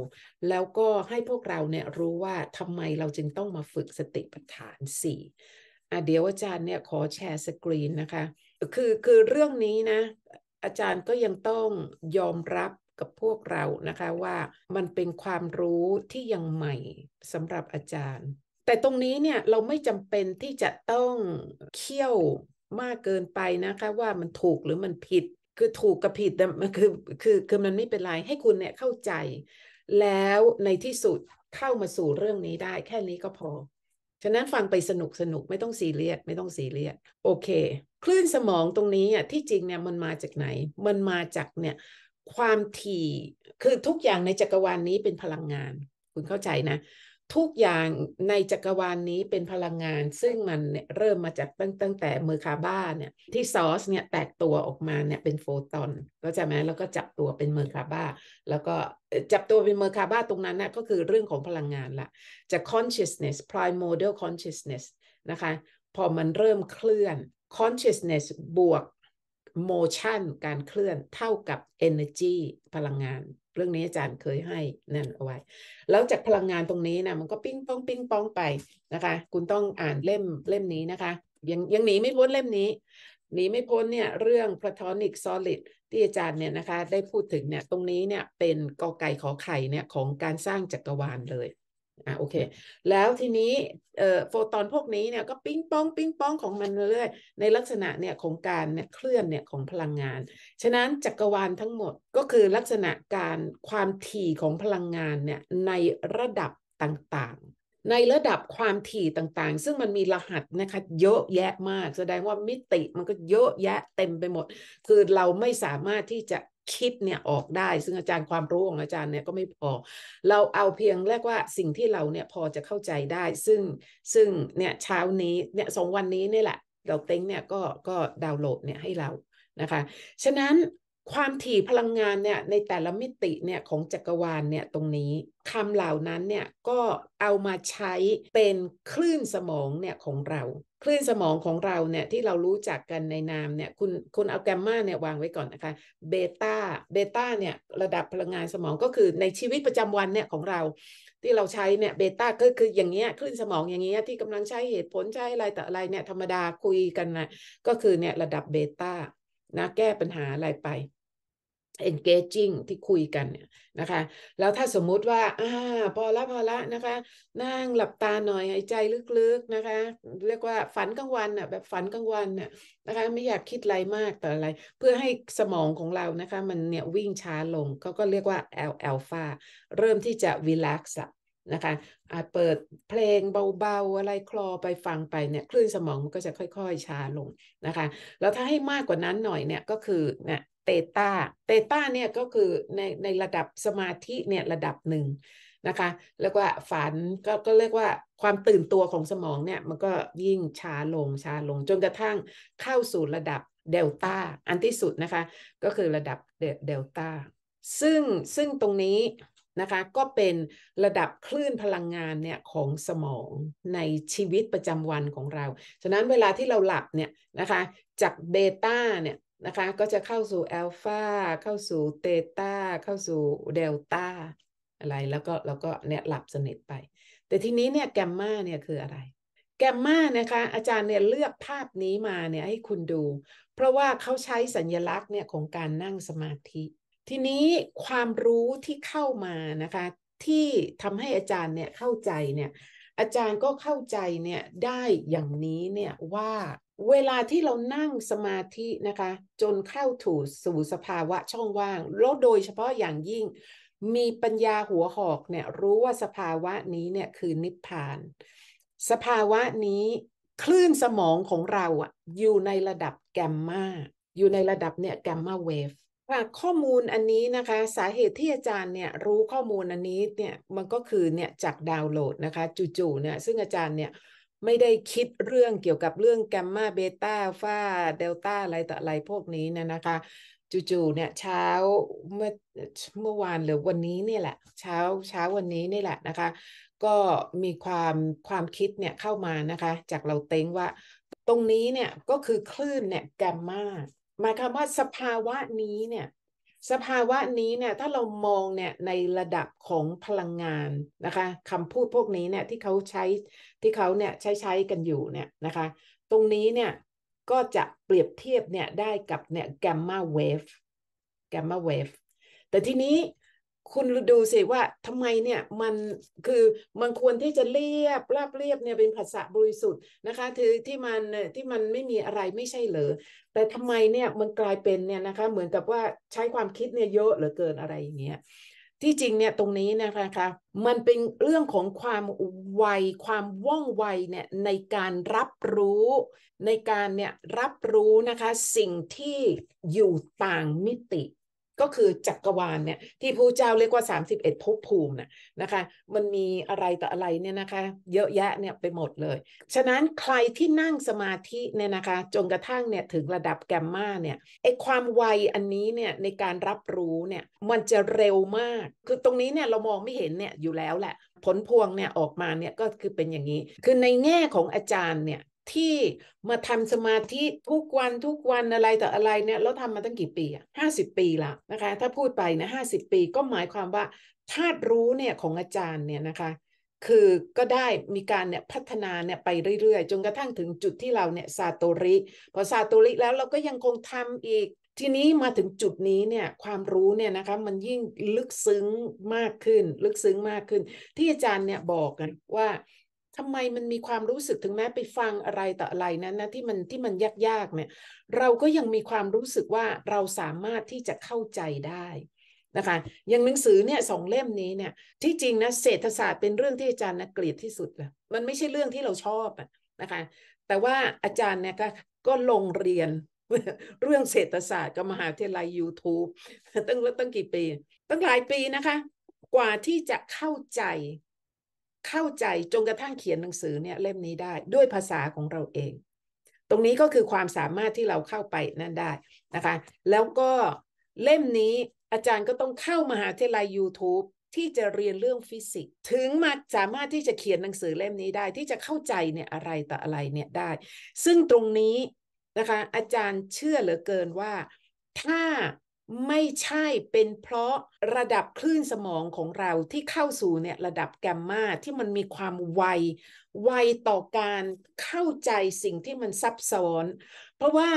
แล้วก็ให้พวกเราเนี่ยรู้ว่าทำไมเราจึงต้องมาฝึกสติปัฏฐานสี่อ่ะเดี๋ยวอาจารย์เนี่ยขอแชร์สกรีนนะคะคือคือเรื่องนี้นะอาจารย์ก็ยังต้องยอมรับกับพวกเรานะคะว่ามันเป็นความรู้ที่ยังใหม่สำหรับอาจารย์ แต่ตรงนี้เนี่ยเราไม่จำเป็นที่จะต้องเขี่ยวมากเกินไปนะคะ ว่ามันถูกหรือมันผิด คือถูกกับผิดมันคือคือคือมันไม่เป็นไรให้คุณเนี่ยเข้าใจแล้วในที่สุดเข้ามาสู่เรื่องนี้ได้แค่นี้ก็พอฉะนั้นฟังไปสนุกสนุกไม่ต้องซีเรียสไม่ต้องซีเรียสโอเค คลื่นสมองตรงนี้อ่ะที่จริงเนี่ยมันมาจากไหน มันมาจากเนี่ยความถี่ คือทุกอย่างในจักรวาลนนี้เป็นพลังงาน คุณเข้าใจนะทุกอย่างในจักรวาลนนี้เป็นพลังงาน ซึ่งมันเนี่ยเริ่มมาจากตั้งตั้งแต่มือร์คาบ้าเนี่ยที่ซอสเนี่ยแตกตัวออกมาเนี่ยเป็นโฟตอนก็จะไหมแล้วก็จับตัวเป็นมือร์คาบ้า แล้วก็จับตัวเป็นมือร์คาบ้าตรงนั้นน่ะก็คือเรื่องของพลังงานละจาก consciousness primordial consciousness นะคะพอมันเริ่มเคลื่อน consciousness บวก motion การเคลื่อนเท่ากับ energy พลังงานเรื่องนี้อาจารย์เคยให้นั่นเอาไว้แล้วจากพลังงานตรงนี้นะมันก็ปิ้งป้องปิ้งป้องไปนะคะ คุณต้องอ่านเล่มเล่มนี้นะคะ ยังยังหนีไม่พ้นเล่มนี้หนีไม่พ้นเนี่ย เรื่องพลาทอนิกซอลิดที่อาจารย์เนี่ยนะคะ ได้พูดถึงเนี่ยตรงนี้เนี่ยเป็นกอไก่ขอไข่เนี่ยของการสร้างจักรวาลเลยอ่ะโอเค แล้วทีนี้เอ่อโฟตอนพวกนี้เนี่ยก็ปิ้งป้อง ปิ้งป้อง ของมันเรื่อยๆในลักษณะเนี่ยของการเนี่ยเคลื่อนเนี่ยของพลังงาน ฉะนั้นจักรวาลทั้งหมดก็คือลักษณะการความถี่ของพลังงานเนี่ยในระดับต่างๆ ในระดับความถี่ต่างๆ ซึ่งมันมีรหัสนะคะเยอะแยะมากแสดงว่ามิติมันก็เยอะแยะเต็มไปหมด คือเราไม่สามารถที่จะคิดเนี่ยออกได้ซึ่งอาจารย์ความรู้ของอาจารย์เนี่ยก็ไม่พอเราเอาเพียงแรกว่าสิ่งที่เราเนี่ยพอจะเข้าใจได้ ซึ่งซึ่งเนี่ยเช้านี้เนี่ยสองวันนี้นี่แหละเราเต็งเนี่ย ก็ก็ดาวน์โหลดเนี่ยให้เรานะคะ ฉะนั้นความถี่พลังงานเนี่ยในแต่ละมิติเนี่ยของจักรวาลเนี่ยตรงนี้คำเหล่านั้นเนี่ยก็เอามาใช้เป็นคลื่นสมองเนี่ยของเรา คลื่นสมองของเราเนี่ยที่เรารู้จักกันในนามเนี่ย คุณคุณเอาแกมมาเนี่ยวางไว้ก่อนนะคะเบต้าเบต้าเนี่ยระดับพลังงานสมองก็คือในชีวิตประจำวันเนี่ยของเราที่เราใช้เนี่ยเบต้าก็คืออย่างเงี้ยคลื่นสมองอย่างเงี้ยที่กำลังใช้เหตุผลใช้อะไรแต่อะไรเนี่ย ธรรมดาคุยกันนะก็คือเนี่ยระดับเบต้านะแก้ปัญหาอะไรไป engaging ที่คุยกันเนี่ยนะคะแล้วถ้าสมมุติว่าอ่าพอละ พอละนะคะนั่งหลับตาหน่อยหายใจลึกๆนะคะ เรียกว่าฝันกลางวันอ่ะแบบฝันกลางวันน่ะนะคะไม่อยากคิดอะไรมากแต่อะไร เพื่อให้สมองของเรานะคะ มันเนี่ยวิ่งช้าลงเขาก็เรียกว่า L อลฟาเริ่มที่จะ relax ละนะคะอาเปิดเพลงเบาๆอะไรคลอไปฟังไปเนี่ยคลื่นสมองมันก็จะค่อยๆช้าลงนะคะ แล้วถ้าให้มากกว่านั้นหน่อยเนี่ยก็คือเนี่ยเตต้าเตต้าเนี่ยก็คือในในระดับสมาธิเนี่ยระดับหนึ่งนะคะแล้วก็ฝันก็ก็เรียกว่าความตื่นตัวของสมองเนี่ยมันก็ยิ่งช้าลงช้าลงจนกระทั่งเข้าสู่ระดับเดลต้าอันที่สุดนะคะก็คือระดับเดลต้าซึ่งซึ่งตรงนี้นะคะก็เป็นระดับคลื่นพลังงานเนี่ยของสมองในชีวิตประจำวันของเรา ฉะนั้นเวลาที่เราหลับเนี่ยนะคะจากเบต้าเนี่ยนะคะก็จะเข้าสู่อัลฟาเข้าสู่เตต้าเข้าสู่เดลต้าอะไร แล้วก็แล้วก็เนี่ยหลับสนิทไป แต่ทีนี้เนี่ยแกมมาเนี่ยคืออะไร แกมมานะคะอาจารย์เนี่ยเลือกภาพนี้มาเนี่ยให้คุณดู เพราะว่าเขาใช้สัญญลักษณ์เนี่ยของการนั่งสมาธิ ทีนี้ความรู้ที่เข้ามานะคะ ที่ทำให้อาจารย์เนี่ยเข้าใจเนี่ยอาจารย์ก็เข้าใจเนี่ยได้อย่างนี้เนี่ยว่าเวลาที่เรานั่งสมาธินะคะ จนเข้าถูสู่สภาวะช่องว่างแล้วโดยเฉพาะอย่างยิ่ง มีปัญญาหัวหอกเนี่ยรู้ว่าสภาวะนี้เนี่ยคือนิพพาน สภาวะนี้คลื่นสมองของเราอะอยู่ในระดับแกมมาอยู่ในระดับเนี่ยแกมมาเวฟ่ข้อมูลอันนี้นะคะ สาเหตุที่อาจารย์เนี่ยรู้ข้อมูลอันนี้เนี่ยมันก็คือเนี่ยจากดาวน์โหลดนะคะจู่ๆเนี่ยซึ่งอาจารย์เนี่ยไม่ได้คิดเรื่องเกี่ยวกับเรื่องแกมมาเบต้าฟาเดลต้าอะไรต่ออะไรพวกนี้นะนะคะจู่ๆเนี่ยเช้าเมื่อเมื่อวานหรือวันนี้นี่แหละเช้า เช้าวันนี้นี่แหละนะคะ ก็มีความความคิดเนี่ยเข้ามานะคะ จากเราเต็งว่า ตรงนี้เนี่ยก็คือคลื่นเนี่ยแกมมาหมายความว่าสภาวะนี้เนี่ยสภาวะนี้เนี่ย ถ้าเรามองเนี่ย ในระดับของพลังงานนะคะคำพูดพวกนี้เนี่ย ที่เขาใช้ที่เขาเนี่ยใช้ใช้กันอยู่เนี่ยนะคะ ตรงนี้เนี่ย ก็จะเปรียบเทียบเนี่ยได้กับเนี่ยแกมมาเวฟแกมมาเวฟแต่ทีนี้คุณดูสิว่าทำไมเนี่ยมันคือมันควรที่จะเรียบราบเรียบเนี่ยเป็นภาษาบริสุทธิ์นะคะถือที่มันที่มันไม่มีอะไรไม่ใช่เหรอแต่ทำไมเนี่ยมันกลายเป็นเนี่ยนะคะเหมือนกับว่าใช้ความคิดเนี่ยเยอะเหลือเกินอะไรอย่างเงี้ยที่จริงเนี่ยตรงนี้นะคะมันเป็นเรื่องของความวัย ความว่องไวเนี่ยในการรับรู้ในการเนี่ยรับรู้นะคะสิ่งที่อยู่ต่างมิติก็คือจักรวาลเนี่ยที่พระเจ้าเรียกว่า 31ภพภูมินะนะคะ มันมีอะไรต่ออะไรเนี่ยนะคะ เยอะแยะเนี่ยไปหมดเลย ฉะนั้นใครที่นั่งสมาธิเนี่ยนะคะจนกระทั่งเนี่ยถึงระดับแกมมาเนี่ยไอความไวอันนี้เนี่ยในการรับรู้เนี่ยมันจะเร็วมาก คือตรงนี้เนี่ยเรามองไม่เห็นเนี่ยอยู่แล้วแหละ ผลพวงเนี่ยออกมาเนี่ยก็คือเป็นอย่างนี้ คือในแง่ของอาจารย์เนี่ยที่มาทำสมาธิทุกวันทุกวันอะไรแต่อะไรเนี่ยเราทำมาตั้งกี่ปีอะห้าสิบปีละนะคะ ถ้าพูดไปนะห้าสิบปีก็หมายความว่าธาตุรู้เนี่ยของอาจารย์เนี่ยนะคะ คือก็ได้มีการเนี่ยพัฒนาเนี่ยไปเรื่อยๆ จนกระทั่งถึงจุดที่เราเนี่ยซาโตริพอซาโตริแล้วเราก็ยังคงทำอีก ทีนี้มาถึงจุดนี้เนี่ยความรู้เนี่ยนะคะมันยิ่งลึกซึ้งมากขึ้น ลึกซึ้งมากขึ้น ที่อาจารย์เนี่ยบอกกันว่าทำไมมันมีความรู้สึกถึงแม้ไปฟังอะไรต่ออะไรนั้นนะที่มันที่มันยากๆเนี่ยเราก็ยังมีความรู้สึกว่าเราสามารถที่จะเข้าใจได้นะคะอย่างหนังสือเนี่ยสองเล่มนี้เนี่ยที่จริงนะเศรษฐศาสตร์เป็นเรื่องที่อาจารย์นะเกลียดที่สุดเลยมันไม่ใช่เรื่องที่เราชอบนะคะแต่ว่าอาจารย์เนี่ยก็ก็ลงเรียนเรื่องเศรษฐศาสตร์กับมหาวิทยาลัย YouTube ตั้งตั้งกี่ปีตั้งหลายปีนะคะ กว่าที่จะเข้าใจเข้าใจจนกระทั่งเขียนหนังสือเนี่ยเล่มนี้ได้ด้วยภาษาของเราเอง ตรงนี้ก็คือความสามารถที่เราเข้าไปนั่นได้นะคะ แล้วก็เล่มนี้อาจารย์ก็ต้องเข้ามาหาเทลัย YouTube ที่จะเรียนเรื่องฟิสิกส์ถึงมาสามารถที่จะเขียนหนังสือเล่มนี้ได้ ที่จะเข้าใจเนี่ยอะไรต่ออะไรเนี่ยได้ ซึ่งตรงนี้นะคะ อาจารย์เชื่อเหลือเกินว่าถ้าไม่ใช่เป็นเพราะระดับคลื่นสมองของเราที่เข้าสู่เนี่ยระดับแกมมาที่มันมีความไวไวต่อการเข้าใจสิ่งที่มันซับซ้อน เพราะว่า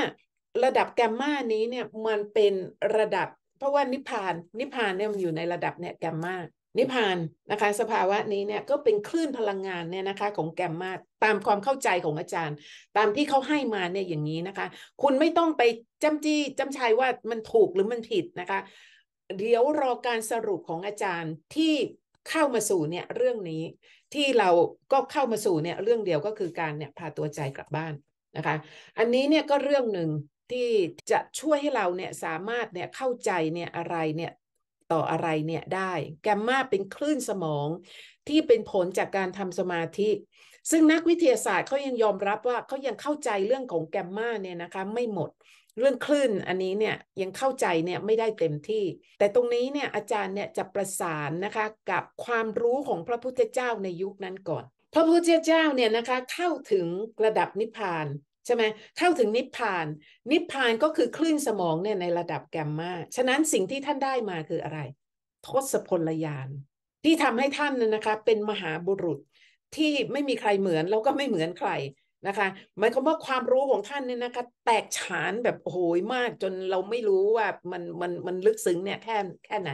ระดับแกมมานี้เนี่ยมันเป็นระดับ เพราะว่านิพาน นิพานเนี่ยมันอยู่ในระดับเนี่ยแกมมานิพานนะคะ สภาวะนี้เนี่ยก็เป็นคลื่นพลังงานเนี่ยนะคะของแกมมาตามความเข้าใจของอาจารย์ ตามที่เขาให้มาเนี่ยอย่างนี้นะคะ คุณไม่ต้องไปจำจี้จำชัยว่ามันถูกหรือมันผิดนะคะ เดี๋ยวรอการสรุปของอาจารย์ที่เข้ามาสู่เนี่ยเรื่องนี้ที่เราก็เข้ามาสู่เนี่ยเรื่องเดียวก็คือการเนี่ยพาตัวใจกลับบ้านนะคะอันนี้เนี่ยก็เรื่องหนึ่งที่จะช่วยให้เราเนี่ยสามารถเนี่ยเข้าใจเนี่ยอะไรเนี่ยต่ออะไรเนี่ยได้แกมมาเป็นคลื่นสมอง ที่เป็นผลจากการทำสมาธิ ซึ่งนักวิทยาศาสตร์เขายังยอมรับว่าเขายังเข้าใจเรื่องของแกมมาเนี่ยนะคะไม่หมดเรื่องคลื่นอันนี้เนี่ยยังเข้าใจเนี่ยไม่ได้เต็มที่ แต่ตรงนี้เนี่ยอาจารย์เนี่ยจะประสานนะคะกับความรู้ของพระพุทธเจ้าในยุคนั้นก่อน พระพุทธเจ้าเนี่ยนะคะเข้าถึงระดับนิพพานใช่ไหมเข้าถึงนิพพาน นิพพานก็คือคลื่นสมองเนี่ยในระดับแกมมาฉะนั้นสิ่งที่ท่านได้มาคืออะไร ทศพลยาน ที่ทำให้ท่านนะคะเป็นมหาบุรุษที่ไม่มีใครเหมือนแล้วก็ไม่เหมือนใครนะคะหมายความว่าความรู้ของท่านเนี่ยนะคะแตกฉานแบบโหยมากจนเราไม่รู้ว่ามันมันมันลึกซึ้งเนี่ยแค่แค่ไหน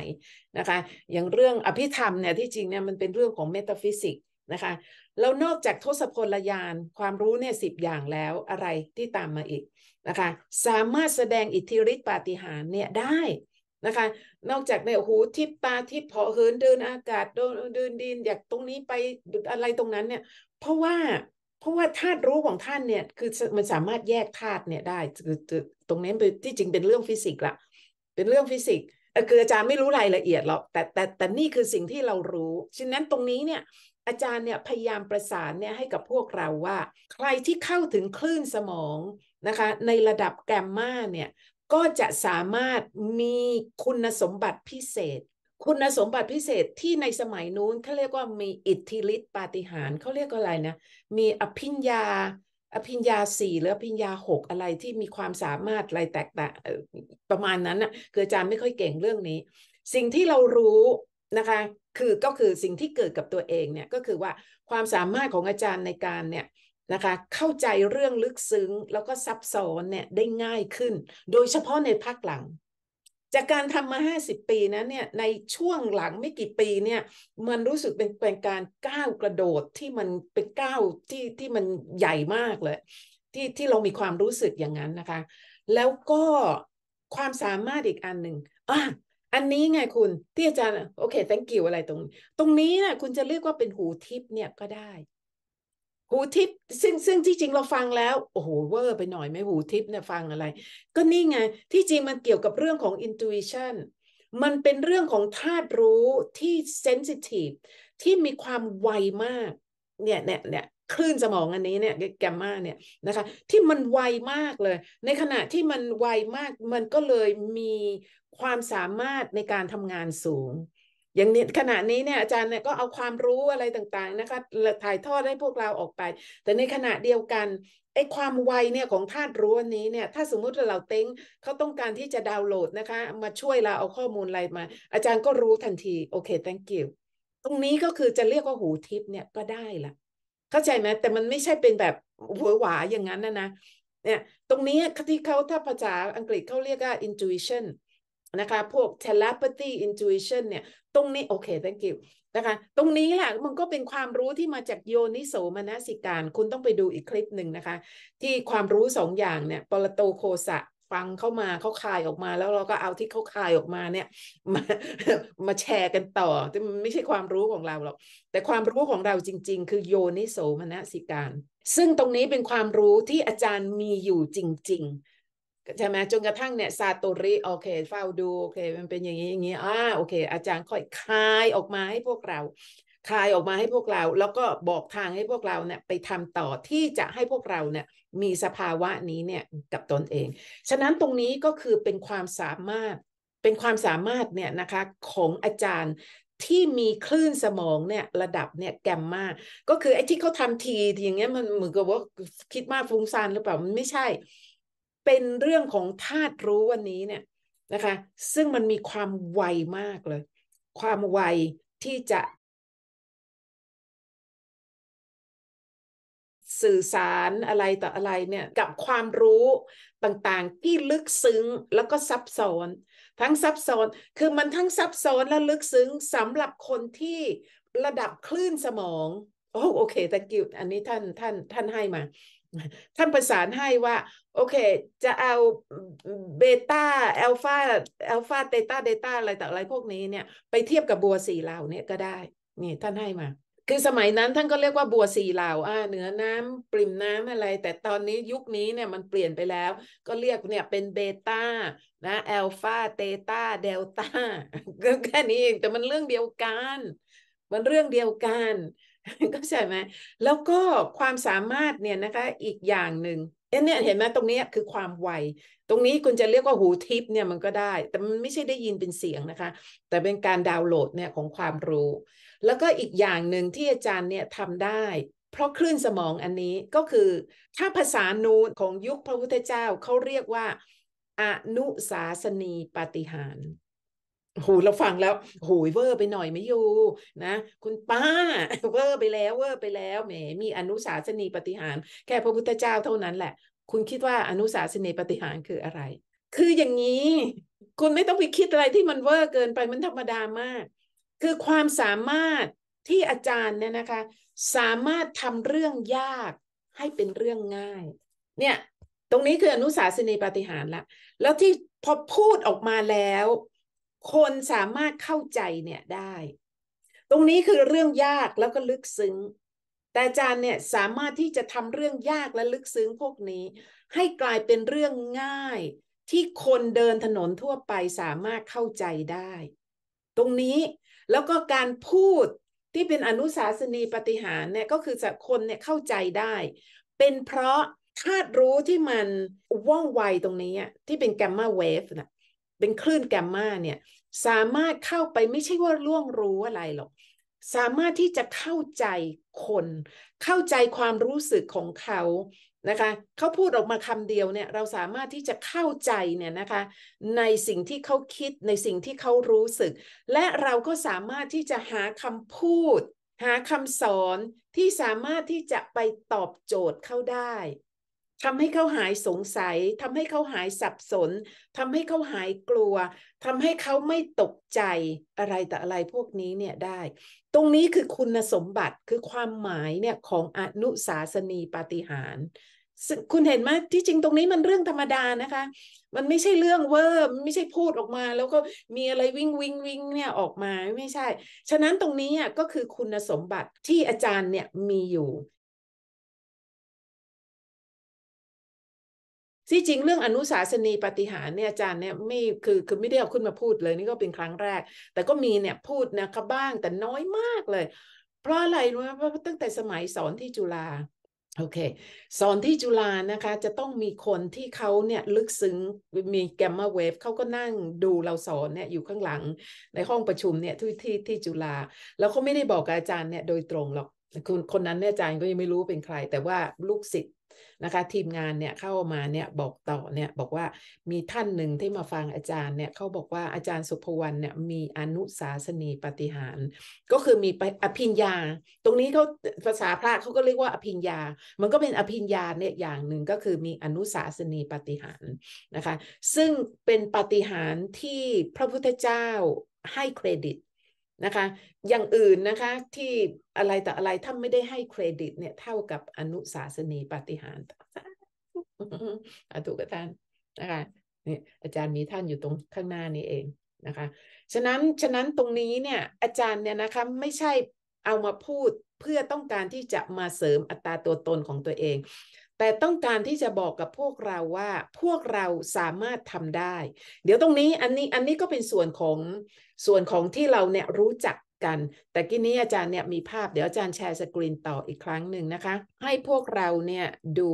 นะคะ อย่างเรื่องอภิธรรมเนี่ยที่จริงเนี่ยมันเป็นเรื่องของเมตาฟิสิกส์นะคะแล้วนอกจากทศพลยานความรู้เนี่ยสิบอย่างแล้วอะไรที่ตามมาอีกนะคะ สามารถแสดงอิทธิฤทธิปาฏิหาริย์เนี่ยได้นะคะ นอกจากในหูทิพตาทิพเหาะเหินเดินอากาศเดินดิน อยากตรงนี้ไปอะไรตรงนั้นเนี่ย เพราะว่าราะว่าธาตุรู้ของท่านเนี่ยคือมันสามารถแยกธาตุเนี่ยได้คือตรงนี้ปนที่จริงเป็นเรื่องฟิสิกส์ละเป็นเรื่องฟิสิกส์คืออาจารย์ไม่รู้รายละเอียดหรอกแต่แต่แต่นี่คือสิ่งที่เรารู้ฉะนั้นตรงนี้เนี่ยอาจารย์เนี่ยพยายามประสานเนี่ยให้กับพวกเราว่า ใครที่เข้าถึงคลื่นสมองนะคะในระดับแกมมาเนี่ยก็จะสามารถมีคุณสมบัติพิเศษคุณสมบัติพิเศษที่ในสมัยนู้นเขาเรียกว่ามีอิทธิฤทธิปาฏิหาริย์เขาเรียกว่าอะไรนะมีอภิญญา อภิญญาสี่หรืออภิญญาหกอะไรที่มีความสามารถอะไรแตกต่างประมาณนั้นนะคืออาจารย์ไม่ค่อยเก่งเรื่องนี้ สิ่งที่เรารู้นะคะคือก็คือสิ่งที่เกิดกับตัวเองเนี่ยก็คือว่าความสามารถของอาจารย์ในการเนี่ยนะคะเข้าใจเรื่องลึกซึ้งแล้วก็ซับซ้อนเนี่ยได้ง่ายขึ้นโดยเฉพาะในภาคหลังจากการทำมา 50 ปีนั้นเนี่ยในช่วงหลังไม่กี่ปีเนี่ย มันรู้สึกเป็นเป็นการก้าวกระโดดที่มันเป็นก้าวที่ที่มันใหญ่มากเลยที่ที่เรามีความรู้สึกอย่างนั้นนะคะ แล้วก็ความสามารถอีกอันหนึ่งอ่ะอันนี้ไงคุณ ที่อาจารย์โอเค thank you อะไรตรง ตรงนี้นะคุณจะเรียกว่าเป็นหูทิพเนี่ยก็ได้หูทิพซึ่งซึ่งที่จริงเราฟังแล้วโอ้โหเวอร์ไปหน่อยไหมหูทิพเนี่ยฟังอะไร ก็นี่ไงที่จริงมันเกี่ยวกับเรื่องของ intuition มันเป็นเรื่องของธาตุรู้ที่ sensitive ที่มีความไวมากเนี่ยเนี่ยเนี่ยคลื่นสมองอันนี้เนี่ยแกมมาเนี่ยนะคะที่มันไวมากเลย ในขณะที่มันไวมากมันก็เลยมีความสามารถในการทำงานสูงอย่างนี้ขณะนี้เนี่ยอาจารย์เนี่ยก็เอาความรู้อะไรต่างๆนะคะ ถ่ายทอดให้พวกเราออกไป แต่ในขณะเดียวกันไอ้ความไวเนี่ยของธาตุรู้ันนี้เนี่ย ถ้าสมมุติเราเต็งเขาต้องการที่จะดาวน์โหลดนะคะ มาช่วยเราเอาข้อมูลอะไรมา อาจารย์ก็รู้ทันทีโอเค thank you ตรงนี้ก็คือจะเรียกว่าหูทิพย์เนี่ยก็ได้ละเข้าใจไหมแต่มันไม่ใช่เป็นแบบหัวหวาอย่างนั้นนะนะเนี่ยตรงนี้ที่เขาถ้าภาษาอังกฤษเขาเรียกว่า intuition นะคะ พวก telepathy intuition เนี่ย ตรงนี้ โอเค thank you นะคะ ตรงนี้แหละมันก็เป็นความรู้ที่มาจากโยนิโสมนสิการ คุณต้องไปดูอีกคลิปหนึ่งนะคะ ที่ความรู้สองอย่างเนี่ยปรโตโคสะฟังเข้ามาเขาคายออกมาแล้วเราก็เอาที่เขาคายออกมาเนี่ย มามาแชร์กันต่อแต่มันไม่ใช่ความรู้ของเราหรอก แต่ความรู้ของเราจริงๆ คือโยนิโสมนสิการ ซึ่งตรงนี้เป็นความรู้ที่อาจารย์มีอยู่จริงๆใช่ไหมจนกระทั่งเนี่ยซาตุริโอเคเฝ้าดูโอเค มันเป็นอย่างนี้อย่างนี้อ่าโอเค อาจารย์ค่อยคายออกมาให้พวกเรา คายออกมาให้พวกเรา แล้วก็บอกทางให้พวกเราเนี่ยไปทำต่อที่จะให้พวกเราเนี่ยมีสภาวะนี้เนี่ยกับตนเอง ฉะนั้นตรงนี้ก็คือเป็นความสามารถ เป็นความสามารถ เนี่ยนะคะ ของอาจารย์ที่มีคลื่นสมองเนี่ย ระดับเนี่ยแกมมาก็คือไอ้ที่เขาทำทีอย่างเงี้ยมันเหมือนกับว่าคิดมากฟุ้งซ่านหรือเปล่ามันไม่ใช่เป็นเรื่องของธาตุรู้วันนี้เนี่ยนะคะ ซึ่งมันมีความไวมากเลย ความไวที่จะ สื่อสารอะไรต่ออะไรเนี่ยกับความรู้ต่างๆ ที่ลึกซึ้งแล้วก็ซับซ้อน ทั้งซับซ้อนคือมันทั้งซับซ้อนและลึกซึ้งสำหรับคนที่ระดับคลื่นสมอง โอ้โอเคตะกิวอันนี้ท่านท่านท่านให้มาท่านประสานให้ว่า โอเค จะเอาเบต้าเอลฟาเอลฟาเตต้าเดต้าอะไรต่ออะไรพวกนี้เนี่ยไปเทียบกับบัวสีเหล่าเนี่ยก็ได้ นี่ท่านให้มา คือสมัยนั้นท่านก็เรียกว่าบัวสีเหล่า อ่า เหนือน้ำปริมน้ำอะไร แต่ตอนนี้ยุคนี้เนี่ยมันเปลี่ยนไปแล้ว ก็เรียกเนี่ยเป็นเบต้านะเอลฟาเตต้าเดลต้าก็แค่นี้เองแต่มันเรื่องเดียวกัน มันเรื่องเดียวกันก็ใช่ไหม แล้วก็ความสามารถเนี่ยนะคะ อีกอย่างหนึ่งเนี่ยเห็นไหมตรงนี้คือความไว ตรงนี้คุณจะเรียกว่าหูทิพย์เนี่ยมันก็ได้ แต่มันไม่ใช่ได้ยินเป็นเสียงนะคะ แต่เป็นการดาวน์โหลดเนี่ยของความรู้ แล้วก็อีกอย่างหนึ่งที่อาจารย์เนี่ยทำได้ เพราะคลื่นสมองอันนี้ก็คือถ้าภาษานูนของยุคพระพุทธเจ้าเขาเรียกว่าอนุสาสนีปฏิหารโหเราฟังแล้ว โหูเวอร์ไปหน่อยไม่อยู่ นะ คุณป้าเวอร์ไปแล้วเวอร์ไปแล้วแหม มีอนุสาสนีปฏิหาร แค่พระพุทธเจ้าเท่านั้นแหละ คุณคิดว่าอนุสาสนีปฏิหารคืออะไร คืออย่างนี้คุณไม่ต้องไปคิดอะไรที่มันเวอร์เกินไปมันธรรมดามาก คือความสามารถที่อาจารย์เนี่ยนะคะ สามารถทำเรื่องยากให้เป็นเรื่องง่าย เนี่ยตรงนี้คืออนุสาสนีปฏิหารละ แล้วที่พอพูดออกมาแล้วคนสามารถเข้าใจเนี่ยได้ ตรงนี้คือเรื่องยากแล้วก็ลึกซึ้ง แต่อาจารย์เนี่ยสามารถที่จะทำเรื่องยากและลึกซึ้งพวกนี้ ให้กลายเป็นเรื่องง่ายที่คนเดินถนนทั่วไปสามารถเข้าใจได้ ตรงนี้แล้วก็การพูดที่เป็นอนุสาสนีปฏิหารเนี่ยก็คือคนเนี่ยเข้าใจได้ เป็นเพราะธาตุรู้ที่มัน ว่องไวตรงนี้ที่เป็นแกมมาเวฟน่ะเป็นคลื่นแกมมาเนี่ยสามารถเข้าไปไม่ใช่ว่าล่วงรู้อะไรหรอก สามารถที่จะเข้าใจคน เข้าใจความรู้สึกของเขานะคะเขาพูดออกมาคำเดียวเนี่ย เราสามารถที่จะเข้าใจเนี่ยนะคะ ในสิ่งที่เขาคิดในสิ่งที่เขารู้สึก และเราก็สามารถที่จะหาคำพูด หาคำสอนที่สามารถที่จะไปตอบโจทย์เข้าได้ทำให้เขาหายสงสัย ทำให้เขาหายสับสน ทำให้เขาหายกลัว ทำให้เขาไม่ตกใจอะไรแต่อะไรพวกนี้เนี่ยได้ ตรงนี้คือคุณสมบัติคือความหมายเนี่ยของอนุสาสนีปาฏิหาร คุณเห็นไหมที่จริงตรงนี้มันเรื่องธรรมดานะคะ มันไม่ใช่เรื่องเวอร์ไม่ใช่พูดออกมา แล้วก็มีอะไรวิ่งวิ่งวิ่งเนี่ยออกมาไม่ใช่ ฉะนั้นตรงนี้ก็คือคุณสมบัติที่อาจารย์เนี่ยมีอยู่ที่จริงเรื่องอนุสาสนีปฏิหารเนี่ยอาจารย์เนี่ยไม่คือคือไม่ได้เอาขึ้นมาพูดเลยนี่ก็เป็นครั้งแรก แต่ก็มีเนี่ยพูดนะครับบ้างแต่น้อยมากเลย เพราะอะไรรู้ไหมเพราะตั้งแต่สมัยสอนที่จุฬาโอเค สอนที่จุฬานะคะจะต้องมีคนที่เขาเนี่ยลึกซึ้งมีแกมมาเวฟเขาก็นั่งดูเราสอนเนี่ยอยู่ข้างหลังในห้องประชุมเนี่ยท่ที่ที่จุฬาแล้วเขาไม่ได้บอกอาจารย์เนี่ยโดยตรงหรอกคนคนนั้นเนี่ยอาจารย์ก็ยังไม่รู้เป็นใคร แต่ว่าลูกศิษย์นะคะทีมงานเนี่ยเข้ามาเนี่ยบอกต่อเนี่ยบอกว่ามีท่านหนึ่งที่มาฟังอาจารย์เนี่ยเขาบอกว่าอาจารย์สุภวรรณเนี่ยมีอนุสาสนีปฏิหารก็คือมีอภิญญา ตรงนี้เขาภาษาพระเขาก็เรียกว่า อภิญญามันก็เป็นอภิญญาเนี่ยอย่างหนึ่งก็คือมีอนุสาสนีปฏิหารนะคะซึ่งเป็นปฏิหารที่พระพุทธเจ้าให้เครดิตนะคะอย่างอื่นนะคะที่อะไรแต่อะไร ถ้าไม่ได้ให้เครดิต เนี่ย เท่ากับอนุสาสนีปฏิหารอาตุกท่านนะคะนี่อาจารย์มีท่านอยู่ตรงข้างหน้านี้เองนะคะ ฉะนั้นฉะนั้นตรงนี้เนี่ยอาจารย์เนี่ยนะคะไม่ใช่เอามาพูดเพื่อต้องการที่จะมาเสริมอัตราตัวตนของตัวเองแต่ต้องการที่จะบอกกับพวกเราว่า พวกเราสามารถทำได้ เดี๋ยวตรงนี้อันนี้อันนี้ก็เป็นส่วนของส่วนของที่เราเนี่ยรู้จักกัน แต่กี้นี้อาจารย์เนี่ยมีภาพเดี๋ยวอาจารย์แชร์สกรีนต่ออีกครั้งหนึ่งนะคะ ให้พวกเราเนี่ยดู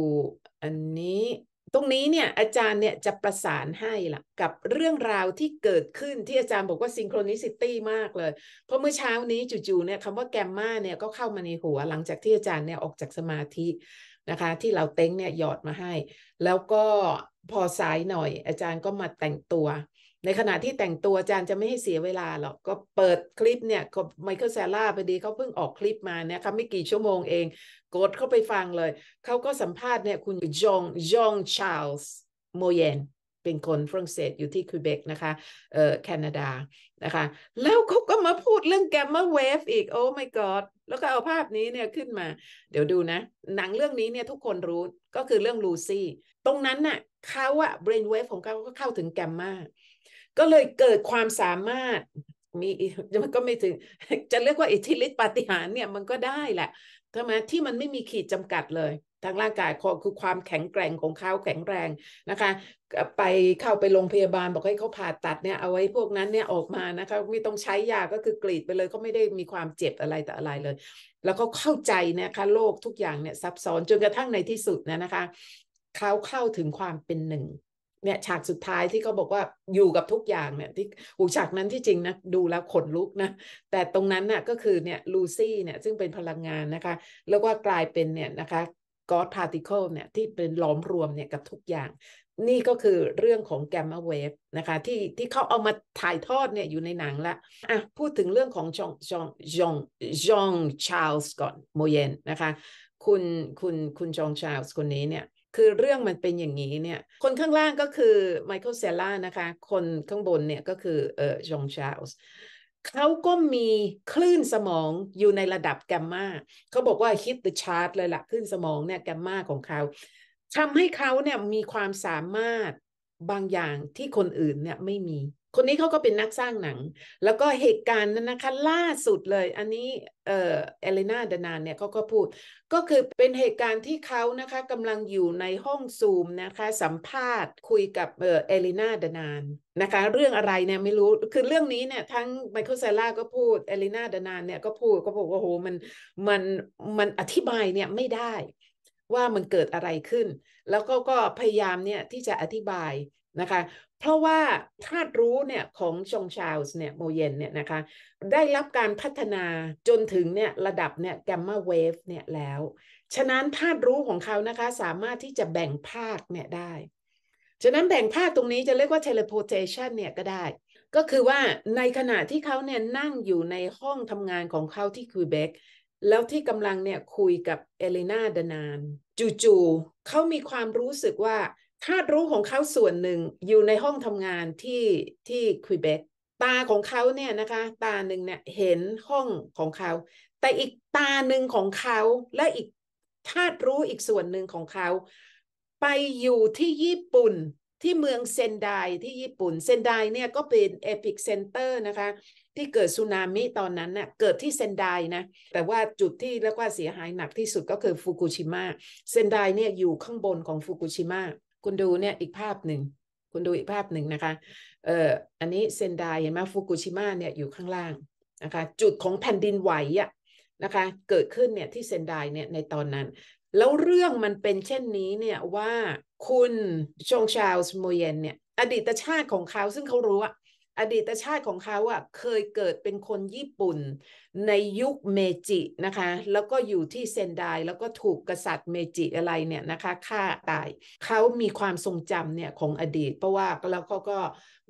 อันนี้ ตรงนี้เนี่ยอาจารย์เนี่ยจะประสานให้ล่ะกับเรื่องราวที่เกิดขึ้นที่อาจารย์ บอกว่าซิงโครนิซิตี้มากเลย เพราะเมื่อเช้านี้จู่ๆเนี่ยคำว่าแกมมาเนี่ยก็เข้ามาในหัวหลังจากที่อาจารย์เนี่ยออกจากสมาธินะคะ ที่เราเต้งเนี่ย หยอดมาให้ แล้วก็พอสายหน่อย อาจารย์ก็มาแต่งตัว ในขณะที่แต่งตัวอาจารย์จะไม่ให้เสียเวลาหรอก ก็เปิดคลิปเนี่ยไมเคิลซลร่าพอดีเขาเพิ่งออกคลิปมาเนี่ยคะไม่กี่ชั่วโมงเองกดเข้าไปฟังเลย เขาก็สัมภาษณ์เนี่ย คุณจองจองชาร์ลส์โมเยนเป็นคนฝรั่งเศสอยู่ที่คิวเบกนะคะ เอ่อแคนาดานะคะแล้วเขาก็มาพูดเรื่องแกมมาเวฟอีกโอ้ my god แล้วก็เอาภาพนี้เนี่ยขึ้นมา เดี๋ยวดูนะ หนังเรื่องนี้เนี่ยทุกคนรู้ก็คือเรื่องลูซี่ตรงนั้นน่ะเขาอะเบรนเวฟของเขาก็เข้าถึงแกมมาก็เลยเกิดความสามารถมีมันก็ไม่ถึง จะเรียกว่าอิทธิฤทธิปาฏิหาริย์เนี่ยมันก็ได้แหละทำไมที่มันไม่มีขีดจำกัดเลยทางร่างกายคือความแข็งแกร่งของเขาแข็งแรงนะคะ ไปเข้าไปโรงพยาบาลบอกให้เขาผ่าตัดเนี่ยเอาไว้พวกนั้นเนี่ยออกมานะคะไม่ต้องใช้ยาก็คือกรีดไปเลยเขาไม่ได้มีความเจ็บอะไรแต่อะไรเลย แล้วก็เข้าใจนะคะโลกทุกอย่างเนี่ยซับซ้อนจนกระทั่งในที่สุดนะนะคะเขาเข้าถึงความเป็นหนึ่งเนี่ยฉากสุดท้ายที่เขาบอกว่าอยู่กับทุกอย่างเนี่ย ที่หูฉากนั้นที่จริงนะดูแล้วขนลุกนะแต่ตรงนั้นน่ะก็คือเนี่ยลูซี่เนี่ยซึ่งเป็นพลังงานนะคะ แล้วก็กลายเป็นเนี่ยนะคะก็ทาร์ติเคิลเนี่ยที่เป็นล้อมรวมเนี่ยกับทุกอย่าง นี่ก็คือเรื่องของแกมมาเวฟนะคะที่ที่เขาเอามาถ่ายทอดเนี่ยอยู่ในหนังละอ่ะพูดถึงเรื่องของจองจองจองจองชาลส์ก่อนโมเยนนะคะคุณคุณคุณจองชาลส์คนนี้เนี่ยคือเรื่องมันเป็นอย่างนี้เนี่ยคนข้างล่างก็คือไมเคิลเซล่านะคะคนข้างบนเนี่ยก็คือเออจองชาลส์เขาก็มีคลื่นสมองอยู่ในระดับแกมมาเขาบอกว่าฮิตเดชาร์ตเลยละ่ะ คลื่นสมองเนี่ยแกมมาของเขาทำให้เขาเนี่ยมีความสามารถบางอย่างที่คนอื่นเนี่ยไม่มีคนนี้เขาก็เป็นนักสร้างหนัง แล้วก็เหตุการณ์นั้นนะคะล่าสุดเลย อันนี้เออเอลนาดานานเนี่ยเขาก็พูด ก็คือเป็นเหตุการณ์ที่เขานะคะกำลังอยู่ในห้องซูมนะคะ สัมภาษณ์คุยกับเออเอลนาดานานนะคะ เรื่องอะไรเนี่ยไม่รู้คือเรื่องนี้เนี่ยทั้งไมเคิลเซล่าก็พูดเอลนาดานานเนี่ยก็พูดก็บอกว่าโห มันมันมันอธิบายเนี่ยไม่ได้ว่ามันเกิดอะไรขึ้น แล้วก็ก็พยายามเนี่ยที่จะอธิบายนะคะ เพราะว่าธาตุรู้เนี่ยของชงชาลส์เนี่ยโมเยนเนี่ยนะคะได้รับการพัฒนาจนถึงเนี่ยระดับเนี่ยแกมมาเวฟเนี่ยแล้ว ฉะนั้นธาตุรู้ของเขานะคะสามารถที่จะแบ่งภาคเนี่ยได้ ฉะนั้นแบ่งภาคตรงนี้จะเรียกว่าเทเลโพเทชันเนี่ยก็ได้ ก็คือว่าในขณะที่เขาเนี่ยนั่งอยู่ในห้องทำงานของเขาที่คุยเบกแล้วที่กำลังเนี่ยคุยกับ เอเลนาดานานจู่ๆเขามีความรู้สึกว่าคาดรู้ของเขาส่วนหนึ่งอยู่ในห้องทำงานที่ที่ควิเบก ตาของเขาเนี่ยนะคะตาหนึ่งเนี่ยเห็นห้องของเขา แต่อีกตาหนึ่งของเขาและอีกคาดรู้อีกส่วนหนึ่งของเขาไปอยู่ที่ญี่ปุ่นที่เมืองเซนไดที่ญี่ปุ่นเซนไดเนี่ยก็เป็นเอพิกเซนเตอร์นะคะที่เกิดสึนามิตอนนั้นนะ่ะเกิดที่เซนไดนะแต่ว่าจุดที่แล้วก็เสียหายหนักที่สุดก็คือฟุกุชิมะเซนไดเนี่ยอยู่ข้างบนของฟุกุชิมะคุณดูเนี่ยอีกภาพหนึ่งคุณดูอีกภาพหนึ่งนะคะเอ่ออันนี้เซนไดเห็นไหมฟุกุชิมะเนี่ยอยู่ข้างล่างนะคะจุดของแผ่นดินไหวอะนะคะ เกิดขึ้นเนี่ยที่เซนไดเนี่ยในตอนนั้น แล้วเรื่องมันเป็นเช่นนี้เนี่ยว่าคุณชงชาลสโมเยนเนี่ยอดีตชาติของเขาซึ่งเขารู้อะอดีตชาติของเขาอ่ะเคยเกิดเป็นคนญี่ปุ่นในยุคเมจินะคะแล้วก็อยู่ที่เซนไดแล้วก็ถูกกษัตริย์เมจิอะไรเนี่ยนะคะฆ่าตายเขามีความทรงจำเนี่ยของอดีตเพราะว่าแล้วเขาก็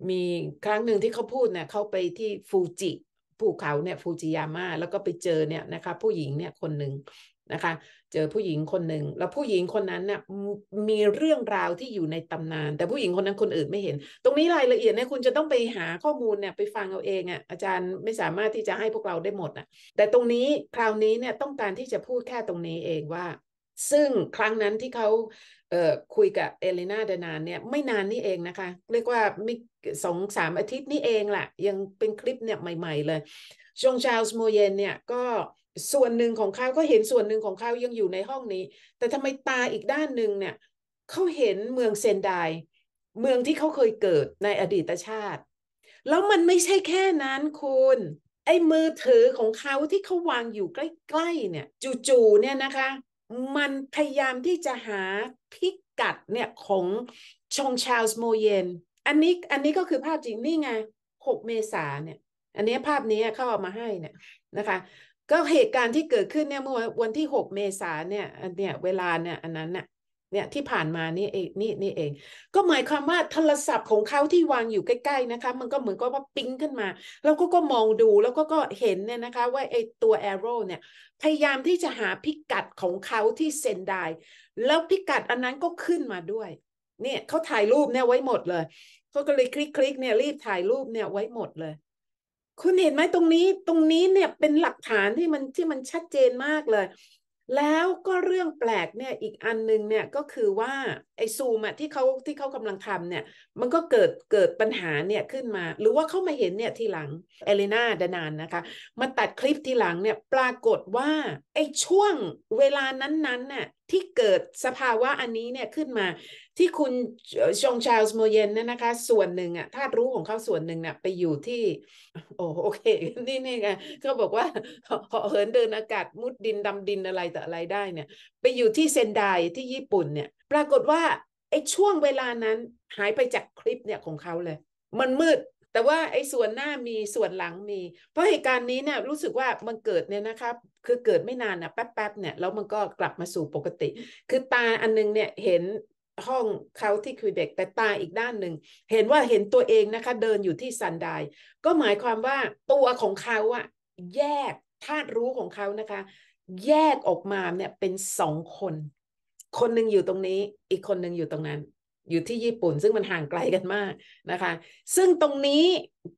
มีครั้งหนึ่งที่เขาพูดเนี่ยเขาไปที่ฟูจิภูเขาเนี่ยฟูจิยาม่าแล้วก็ไปเจอเนี่ยนะคะผู้หญิงเนี่ยคนหนึ่งนะคะเจอผู้หญิงคนหนึ่งแล้วผู้หญิงคนนั้นนะ่ะมีเรื่องราวที่อยู่ในตำนาน แต่ผู้หญิงคนนั้นคนอื่นไม่เห็น ตรงนี้รายละเอียดเนี่ยคุณจะต้องไปหาข้อมูลเนี่ยไปฟังเอาเองอะ่ะอาจารย์ไม่สามารถที่จะให้พวกเราได้หมดอะ่ะ แต่ตรงนี้คราวนี้เนี่ยต้องการที่จะพูดแค่ตรงนี้เองว่า ซึ่งครั้งนั้นที่เขาเอ่อคุยกับเอเลนาเดนานเนี่ยไม่นานนี่เองนะคะ เรียกว่าไม่สองสามอาทิตย์นี่เองแหละยังเป็นคลิปเนี่ยใหม่ ๆ เลยชงชาลส์โมเยนเนี่ยก็ส่วนหนึ่งของเขาก็เห็นส่วนหนึ่งของเขายังอยู่ในห้องนี้ แต่ทำไมตาอีกด้านหนึ่งเนี่ยเขาเห็นเมืองเซนได เมืองที่เขาเคยเกิดในอดีตชาติ แล้วมันไม่ใช่แค่นั้นคุณ ไอ้มือถือของเขาที่เขาวางอยู่ใกล้ ๆ เนี่ย จู่ๆเนี่ยนะคะ มันพยายามที่จะหาพิกัดเนี่ย ของชงชาลส์โมเยน อันนี้อันนี้ก็คือภาพจริงนี่ไง 6 เมษาเนี่ย อันนี้ภาพนี้เขาเอามาให้เนี่ยนะคะก็เหตุการณ์ที่เกิดขึ้นเนี่ยเมื่อวันที่หกเมษาเนี่ยเนี่ย เวลาเนี่ย อันนั้นเนี่ยเนี่ยที่ผ่านมานี่เอง นี่นี่เอง ก็หมายความว่าโทรศัพท์ของเขาที่วางอยู่ใกล้ๆ นะคะ มันก็เหมือนกับว่าปิ้งขึ้นมา แล้วก็ก็มองดูแล้วก็ก็เห็นเนี่ยนะคะว่าไอ้ตัว arrow เนี่ย พยายามที่จะหาพิกัดของเขาที่เซนได แล้วพิกัดอันนั้นก็ขึ้นมาด้วย เนี่ยเขาถ่ายรูปเนี่ยไว้หมดเลย เขาก็เลยคลิกๆ เนี่ยรีบถ่ายรูปเนี่ยไว้หมดเลยคุณเห็นไหมตรงนี้ตรงนี้เนี่ยเป็นหลักฐานที่มันที่มันชัดเจนมากเลย แล้วก็เรื่องแปลกเนี่ยอีกอันนึงเนี่ยก็คือว่า ไอ้ซูมอะที่เขาที่เขากำลังทำเนี่ย มันก็เกิดเกิดปัญหาเนี่ยขึ้นมา หรือว่าเขามาเห็นเนี่ยทีหลังเอเลนาดานานนะคะ มาตัดคลิปทีหลังเนี่ยปรากฏว่า ไอ้ช่วงเวลานั้นๆเนี่ยที่เกิดสภาวะอันนี้เนี่ยขึ้นมาที่คุณชองชาลส์โมเยนเนี่ยนะคะ ส่วนหนึ่งอะธาตุรู้ของเขาส่วนหนึ่งน่ะไปอยู่ที่โอ้โอเคนี่นี่ไงเขาบอกว่าเหาะเหินเดินอากาศมุดดินดำดินอะไรแต่ออะไรได้เนี่ย ไปอยู่ที่เซนไดที่ญี่ปุ่นเนี่ย ปรากฏว่าไอ้ช่วงเวลานั้นหายไปจากคลิปเนี่ยของเขาเลย มันมืด แต่ว่าไอ้ส่วนหน้ามีส่วนหลังมี เพราะเหตุการณ์นี้เนี่ยรู้สึกว่ามันเกิดเนี่ยนะครับคือเกิดไม่นานนะแป๊บๆเนี่ยแล้วมันก็กลับมาสู่ปกติ คือตาอันนึงเนี่ยเห็นห้องเขาที่คุยเบกแต่ตาอีกด้านหนึ่งเห็นว่าเห็นตัวเองนะคะ เดินอยู่ที่ซันไดก็หมายความว่าตัวของเขาอะแยกธาตุรู้ของเขานะคะ แยกออกมาเนี่ยเป็นสองคน คนหนึ่งอยู่ตรงนี้ อีกคนหนึ่งอยู่ตรงนั้นอยู่ที่ญี่ปุ่น ซึ่งมันห่างไกลกันมากนะคะ ซึ่งตรงนี้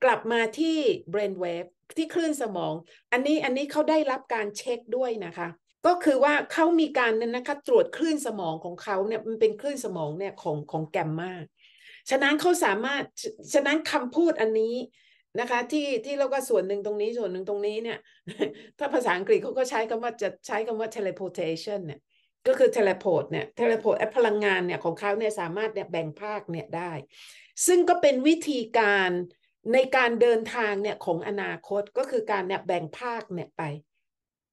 กลับมาที่ brainwave ที่คลื่นสมอง อันนี้อันนี้เขาได้รับการเช็คด้วยนะคะ ก็คือว่าเขามีการนั่นนะคะตรวจคลื่นสมองของเขาเนี่ยมันเป็นคลื่นสมองเนี่ยของของแกมมาฉะนั้นเขาสามารถฉะนั้นคำพูดอันนี้นะคะที่ที่เราก็ส่วนหนึ่งตรงนี้ส่วนหนึ่งตรงนี้เนี่ย ถ้าภาษาอังกฤษเขาก็ใช้คำว่าจะใช้คำว่า teleportation เนี่ยก็คือเทเลพอร์ตเนี่ย เทเลพอร์ตแอปพลังงานเนี่ยของเขาเนี่ยสามารถเนี่ยแบ่งภาคเนี่ยได้ ซึ่งก็เป็นวิธีการในการเดินทางเนี่ยของอนาคตก็คือการเนี่ยแบ่งภาคเนี่ยไป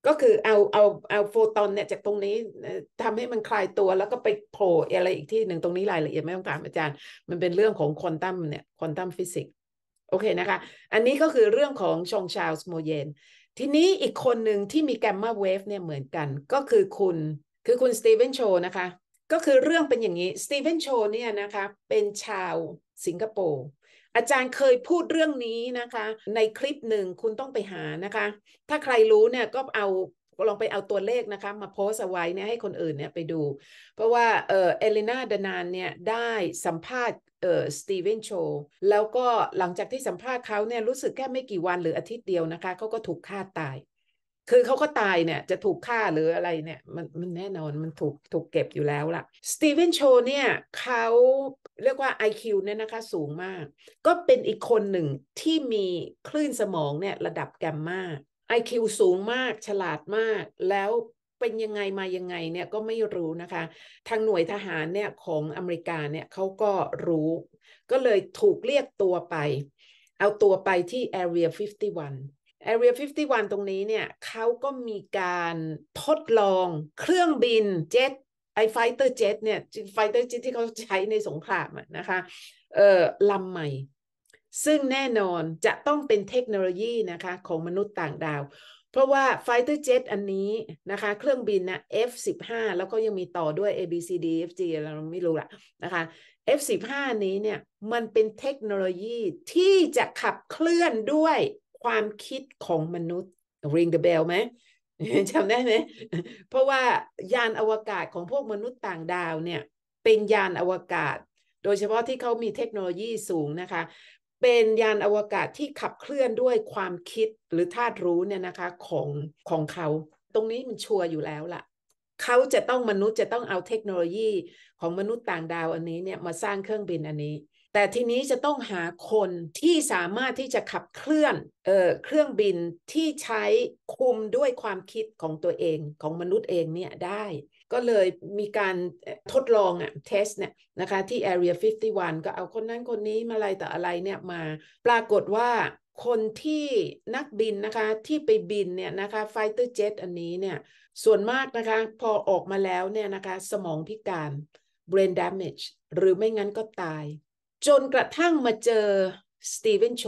ก็คือเอาเอาเอาโฟตอนเนี่ยจากตรงนี้ทำให้มันคลายตัวแล้วก็ไปโผล่อะไรอีกที่หนึ่งตรงนี้รายละเอียดไม่ต้องถามอาจารย์ มันเป็นเรื่องของควอนตัมเนี่ยควอนตัมฟิสิกส์โอเคนะคะ อันนี้ก็คือเรื่องของชองชาวส์โมเยน ทีนี้อีกคนหนึ่งที่มีแกมมาเวฟเนี่ยเหมือนกัน ก็คือคุณคือคุณสตีเวนโชนะคะ ก็คือเรื่องเป็นอย่างนี้สตีเวนโชเนี่ยนะคะเป็นชาวสิงคโปร์ อาจารย์เคยพูดเรื่องนี้นะคะ ในคลิปหนึ่งคุณต้องไปหานะคะ ถ้าใครรู้เนี่ยก็เอาลองไปเอาตัวเลขนะคะมาโพสเอาไว้เนี่ยให้คนอื่นเนี่ยไปดู เพราะว่าเออเอลินาดานานเนี่ยได้สัมภาษณ์เออสตีเวนโชแล้วก็หลังจากที่สัมภาษณ์เขาเนี่ยรู้สึกแค่ไม่กี่วันหรืออาทิตย์เดียวนะคะเขาก็ถูกฆ่าตายคือเขาก็ตายเนี่ยจะถูกฆ่าหรืออะไรเนี่ย มันมันแน่นอนมันถูกถูกเก็บอยู่แล้วล่ะสตีเวนโชเนี่ยเขาเรียกว่า IQ เนี่ยนะคะสูงมาก ก็เป็นอีกคนหนึ่งที่มีคลื่นสมองเนี่ยระดับแกมมาไอคิวสูงมากฉลาดมาก แล้วเป็นยังไงมายังไงเนี่ยก็ไม่รู้นะคะ ทางหน่วยทหารเนี่ยของอเมริกาเนี่ยเขาก็รู้ก็เลยถูกเรียกตัวไป เอาตัวไปที่ Area 51 Area 51 ตรงนี้เนี่ยเขาก็มีการทดลองเครื่องบินเจ็ตไอไฟเตอร์เจ็ตเนี่ยไฟเตอร์เจ็ตที่เขาใช้ในสงครามนะคะเอ่อลำใหม่ ซึ่งแน่นอนจะต้องเป็นเทคโนโลยีนะคะ ของมนุษย์ต่างดาว เพราะว่าไฟเตอร์เจ็ตอันนี้นะคะ เครื่องบินนะ F15 แล้วก็ยังมีต่อด้วย ABCD FG เราไม่รู้ละนะคะ F15 นี้เนี่ยมันเป็นเทคโนโลยีที่จะขับเคลื่อนด้วยความคิดของมนุษย์ ring the bell ไหมจำได้ไหม เพราะว่ายานอวกาศของพวกมนุษย์ต่างดาวเนี่ย เป็นยานอวกาศโดยเฉพาะที่เขามีเทคโนโลยีสูงนะคะ เป็นยานอวกาศที่ขับเคลื่อนด้วยความคิดหรือธาตุรู้เนี่ยนะคะของของเขา ตรงนี้มันชัวร์อยู่แล้วล่ะเขาจะต้องมนุษย์จะต้องเอาเทคโนโลยีของมนุษย์ต่างดาวอันนี้เนี่ยมาสร้างเครื่องบินอันนี้แต่ทีนี้จะต้องหาคนที่สามารถที่จะขับเคลื่อนเออเครื่องบินที่ใช้คุมด้วยความคิดของตัวเองของมนุษย์เองเนี่ยได้ ก็เลยมีการทดลองอะเทสเนี่ยนะคะที่ Area 51 ก็เอาคนนั้นคนนี้มาอะไรแต่อะไรเนี่ยมา ปรากฏว่าคนที่นักบินนะคะที่ไปบินเนี่ยนะคะไฟเตอร์เจ็ตอันนี้เนี่ยส่วนมากนะคะพอออกมาแล้วเนี่ยนะคะสมองพิการ brain damage หรือไม่งั้นก็ตายจนกระทั่งมาเจอสตีเวนโช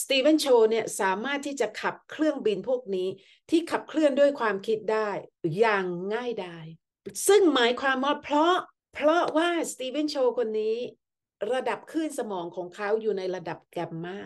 สตีเวนโชเนี่ยสามารถที่จะขับเครื่องบินพวกนี้ที่ขับเคลื่อนด้วยความคิดได้อย่างง่ายดายซึ่งหมายความว่าเพราะ เพราะว่าสตีเวนโชคนนี้ระดับขึ้นสมองของเขาอยู่ในระดับแกมมา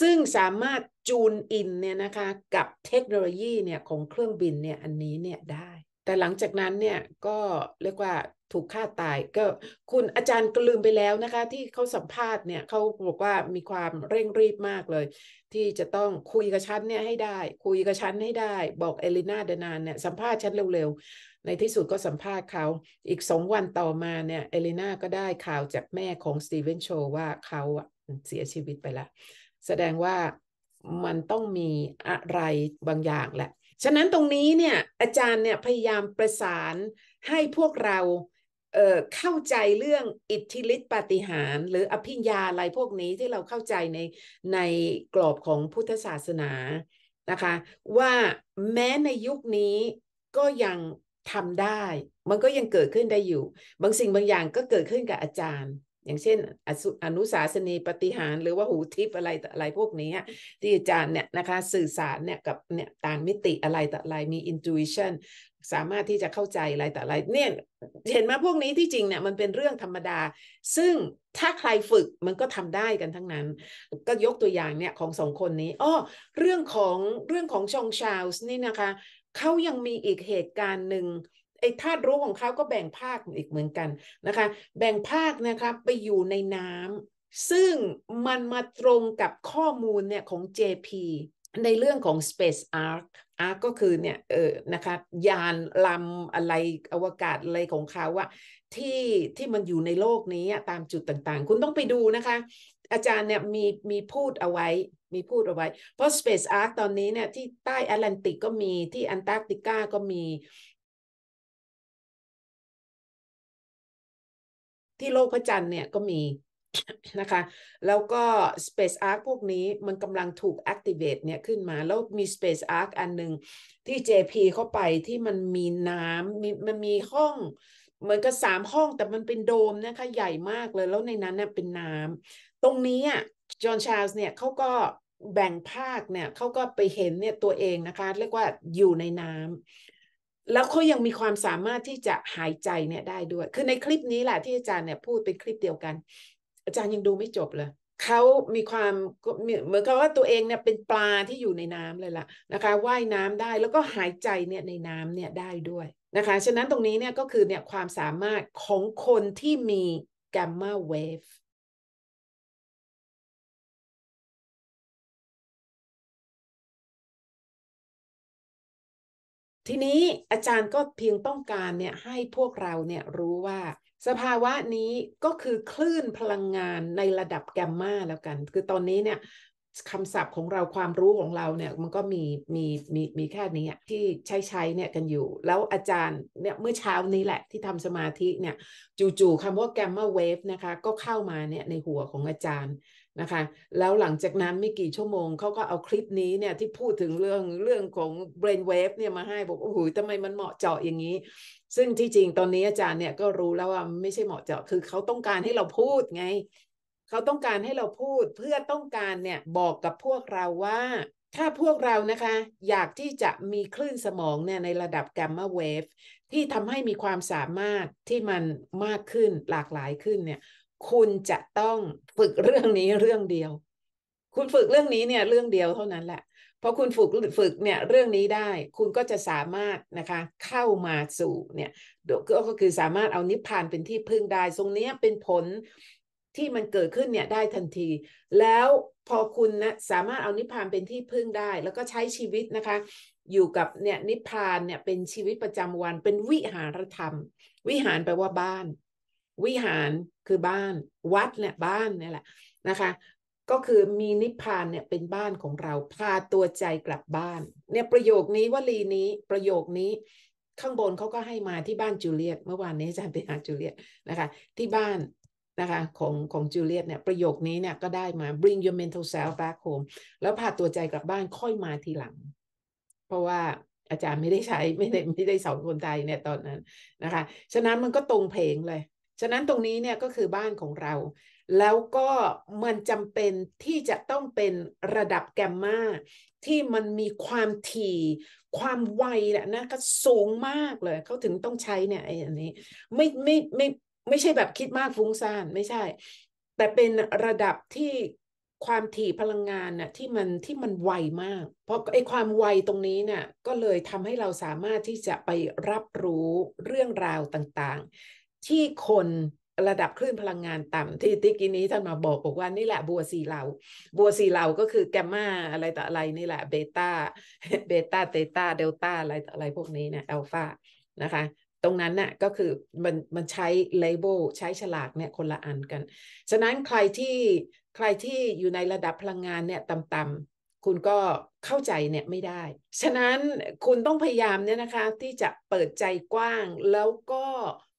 ซึ่งสามารถจูนอินเนี่ยนะคะกับเทคโนโลยีเนี่ยของเครื่องบินเนี่ยอันนี้เนี่ยได้แต่หลังจากนั้นเนี่ยก็เรียกว่าถูกฆ่าตายก็คุณอาจารย์ก็ลืมไปแล้วนะคะ ที่เขาสัมภาษณ์เนี่ยเขาบอกว่ามีความเร่งรีบมากเลย ที่จะต้องคุยกับฉันเนี่ยให้ได้ คุยกับฉันให้ได้ บอกเอลินาเดนานเนี่ยสัมภาษณ์ฉันเร็วๆในที่สุดก็สัมภาษณ์เขาอีกสองวันต่อมาเนี่ยเอลินาก็ได้ข่าวจากแม่ของสตีเวนโชว่าเขาเสียชีวิตไปละแสดงว่ามันต้องมีอะไรบางอย่างแหละ ฉะนั้นตรงนี้เนี่ยอาจารย์เนี่ยพยายามประสานให้พวกเราเข้าใจเรื่องอิทธิฤทธิปาฏิหาริย์หรืออภิญญาอะไรพวกนี้ที่เราเข้าใจในในกรอบของพุทธศาสนานะคะว่าแม้ในยุคนี้ก็ยังทำได้ มันก็ยังเกิดขึ้นได้อยู่ บางสิ่งบางอย่างก็เกิดขึ้นกับอาจารย์อย่างเช่นอนุสาสนีปฏิหาร หรือว่าหูทิพอะไรอะไรพวกนี้ ที่อาจารย์เนี่ยนะคะสื่อสารเนี่ยกับเนี่ยต่างมิติอะไรต่ออะไรมี intuition สามารถที่จะเข้าใจอะไรแต่อะไรเนี่ยเห็นมาพวกนี้ที่จริงเนี่ยมันเป็นเรื่องธรรมดา ซึ่งถ้าใครฝึกมันก็ทำได้กันทั้งนั้น ก็ยกตัวอย่างเนี่ยของสองคนนี้อ้อเรื่องของเรื่องของชองชาลส์นี่นะคะ เขายังมีอีกเหตุการณ์หนึ่งไอ้ธาตุรู้ของเขาก็แบ่งภาคอีกเหมือนกันนะคะ แบ่งภาคนะคะไปอยู่ในน้ำ ซึ่งมันมาตรงกับข้อมูลเนี่ยของ JP ในเรื่องของ Space Ark Ark ก็คือเนี่ยเออนะคะยานลำอะไรอวกาศอะไรของเขาอะที่ที่มันอยู่ในโลกนี้ตามจุดต่างๆ คุณต้องไปดูนะคะ อาจารย์เนี่ยมีมีพูดเอาไว้มีพูดเอาไว้ เพราะ Space Ark ตอนนี้เนี่ยที่ใต้แอตแลนติกก็มีที่แอนตาร์กติกาก็มีที่โลกพระจันทร์เนี่ยก็มีนะคะ แล้วก็ Space Ark พวกนี้มันกำลังถูก activate เนี่ยขึ้นมา แล้วมี Space Ark อันหนึ่งที่ JP เข้าไปที่มันมีน้ำมมันมีห้องเหมือนกับสามห้องแต่มันเป็นโดมนะคะใหญ่มากเลยแล้วในนั้นเนี่ยเป็นน้ำตรงนี้อ่ะจอห์นชาร์ลส์เนี่ยเขาก็แบ่งภาคเนี่ยเขาก็ไปเห็นเนี่ยตัวเองนะคะ เรียกว่าอยู่ในน้ำแล้วเขายังมีความสามารถที่จะหายใจเนี่ยได้ด้วย คือในคลิปนี้แหละที่อาจารย์เนี่ยพูดเป็นคลิปเดียวกัน อาจารย์ยังดูไม่จบเลย เขามีความเหมือนกับว่าตัวเองเนี่ยเป็นปลาที่อยู่ในน้ำเลยล่ะนะคะว่ายน้ำได้แล้วก็หายใจเนี่ยในน้ำเนี่ยได้ด้วยนะคะ ฉะนั้นตรงนี้เนี่ยก็คือเนี่ยความสามารถของคนที่มีแกมมาเวฟทีนี้อาจารย์ก็เพียงต้องการเนี่ยให้พวกเราเนี่ยรู้ว่า สภาวะนี้ก็คือคลื่นพลังงานในระดับแกมมาแล้วกัน คือตอนนี้เนี่ยคำศัพท์ของเราความรู้ของเราเนี่ยมันก็มีมีมีมีแค่นี้ที่ใช้ใช้เนี่ยกันอยู่ แล้วอาจารย์เนี่ยเมื่อเช้านี้แหละที่ทำสมาธิเนี่ยจู่ๆคำว่าแกมมาเวฟนะคะก็เข้ามาเนี่ยในหัวของอาจารย์นะคะแล้วหลังจากนั้น ไม่กี่ชั่วโมงเขาก็เอาคลิปนี้เนี่ยที่พูดถึงเรื่องเรื่องของ brain wave เนี่ยมาให้บอกโอ้โหทำไมมันเหมาะเจาะอย่างนี้ ซึ่งที่จริงตอนนี้อาจารย์เนี่ยก็รู้แล้วว่าไม่ใช่เหมาะเจาะคือเขาต้องการให้เราพูดไงเขาต้องการให้เราพูดเพื่อต้องการเนี่ยบอกกับพวกเราว่า ถ้าพวกเรานะคะอยากที่จะมีคลื่นสมองเนี่ยในระดับแกมมาเวฟที่ทำให้มีความสามารถที่มันมากขึ้นหลากหลายขึ้นเนี่ยคุณจะต้องฝึกเรื่องนี้เรื่องเดียว คุณฝึกเรื่องนี้เนี่ยเรื่องเดียวเท่านั้น แหละ พอคุณฝึกฝึกเนี่ย เรื่องนี้ได้ คุณก็จะสามารถนะคะเข้ามาสู่เนี่ย ก็คือสามารถเอานิพพานเป็นที่พึ่งได้ ตรงนี้เป็นผลที่มันเกิดขึ้นเนี่ยได้ทันที แล้วพอคุณนะสามารถเอานิพพานเป็นที่พึ่งได้ แล้วก็ใช้ชีวิตนะคะ อยู่กับเนี่ยนิพพานเนี่ยเป็นชีวิตประจำวัน เป็นวิหารธรรม วิหารแปลว่าบ้านวิหารคือบ้าน วัดเนี่ยบ้านเนี่ยแหละนะคะ ก็คือมีนิพพานเนี่ยเป็นบ้านของเราพาตัวใจกลับบ้าน เนี่ยประโยคนี้วลีนี้ประโยคนี้ ข้างบนเขาก็ให้มาที่บ้านจูเลียตเมื่อวานนี้อาจารย์ไปหาจูเลียตนะคะ ที่บ้านนะคะ ของของจูเลียตเนี่ยประโยคนี้เนี่ยก็ได้มา bring your mental self back home แล้วพาตัวใจกลับบ้านค่อยมาทีหลัง เพราะว่าอาจารย์ไม่ได้ใช้ไม่ได้ไม่ได้สอนคนไทยเนี่ยตอนนั้นนะคะ ฉะนั้นมันก็ตรงเพลงเลยฉะนั้นตรงนี้เนี่ยก็คือบ้านของเรา แล้วก็มันจำเป็นที่จะต้องเป็นระดับแกมมาที่มันมีความถี่ ความไวแหละนะก็สูงมากเลยเขาถึงต้องใช้เนี่ยไอ้อันนี้ไม่ไม่ไม่ไม่ใช่แบบคิดมากฟุ้งซ่านไม่ใช่ แต่เป็นระดับที่ความถี่พลังงานน่ะที่มันที่มันไวมาก เพราะไอ้ความไวตรงนี้น่ะก็เลยทำให้เราสามารถที่จะไปรับรู้เรื่องราวต่างที่คนระดับคลื่นพลังงานต่ำที่ที่กินี้ท่านมาบอกบอกว่านี่แหละบัวสีเหลาบัวสีเหลาก็คือแกมมาอะไรต่ออะไรนี่แหละเบต้าเบต้าเตต้าเดลต้าอะไรต่ออะไรพวกนี้นะอัลฟานะคะตรงนั้นน่ะก็คือมันมันใช้เลเบลใช้ฉลากเนี่ยคนละอันกัน ฉะนั้นใครที่ใครที่อยู่ในระดับพลังงานเนี่ยต่ำๆคุณก็เข้าใจเนี่ยไม่ได้ ฉะนั้นคุณต้องพยายามเนี่ยนะคะที่จะเปิดใจกว้างแล้วก็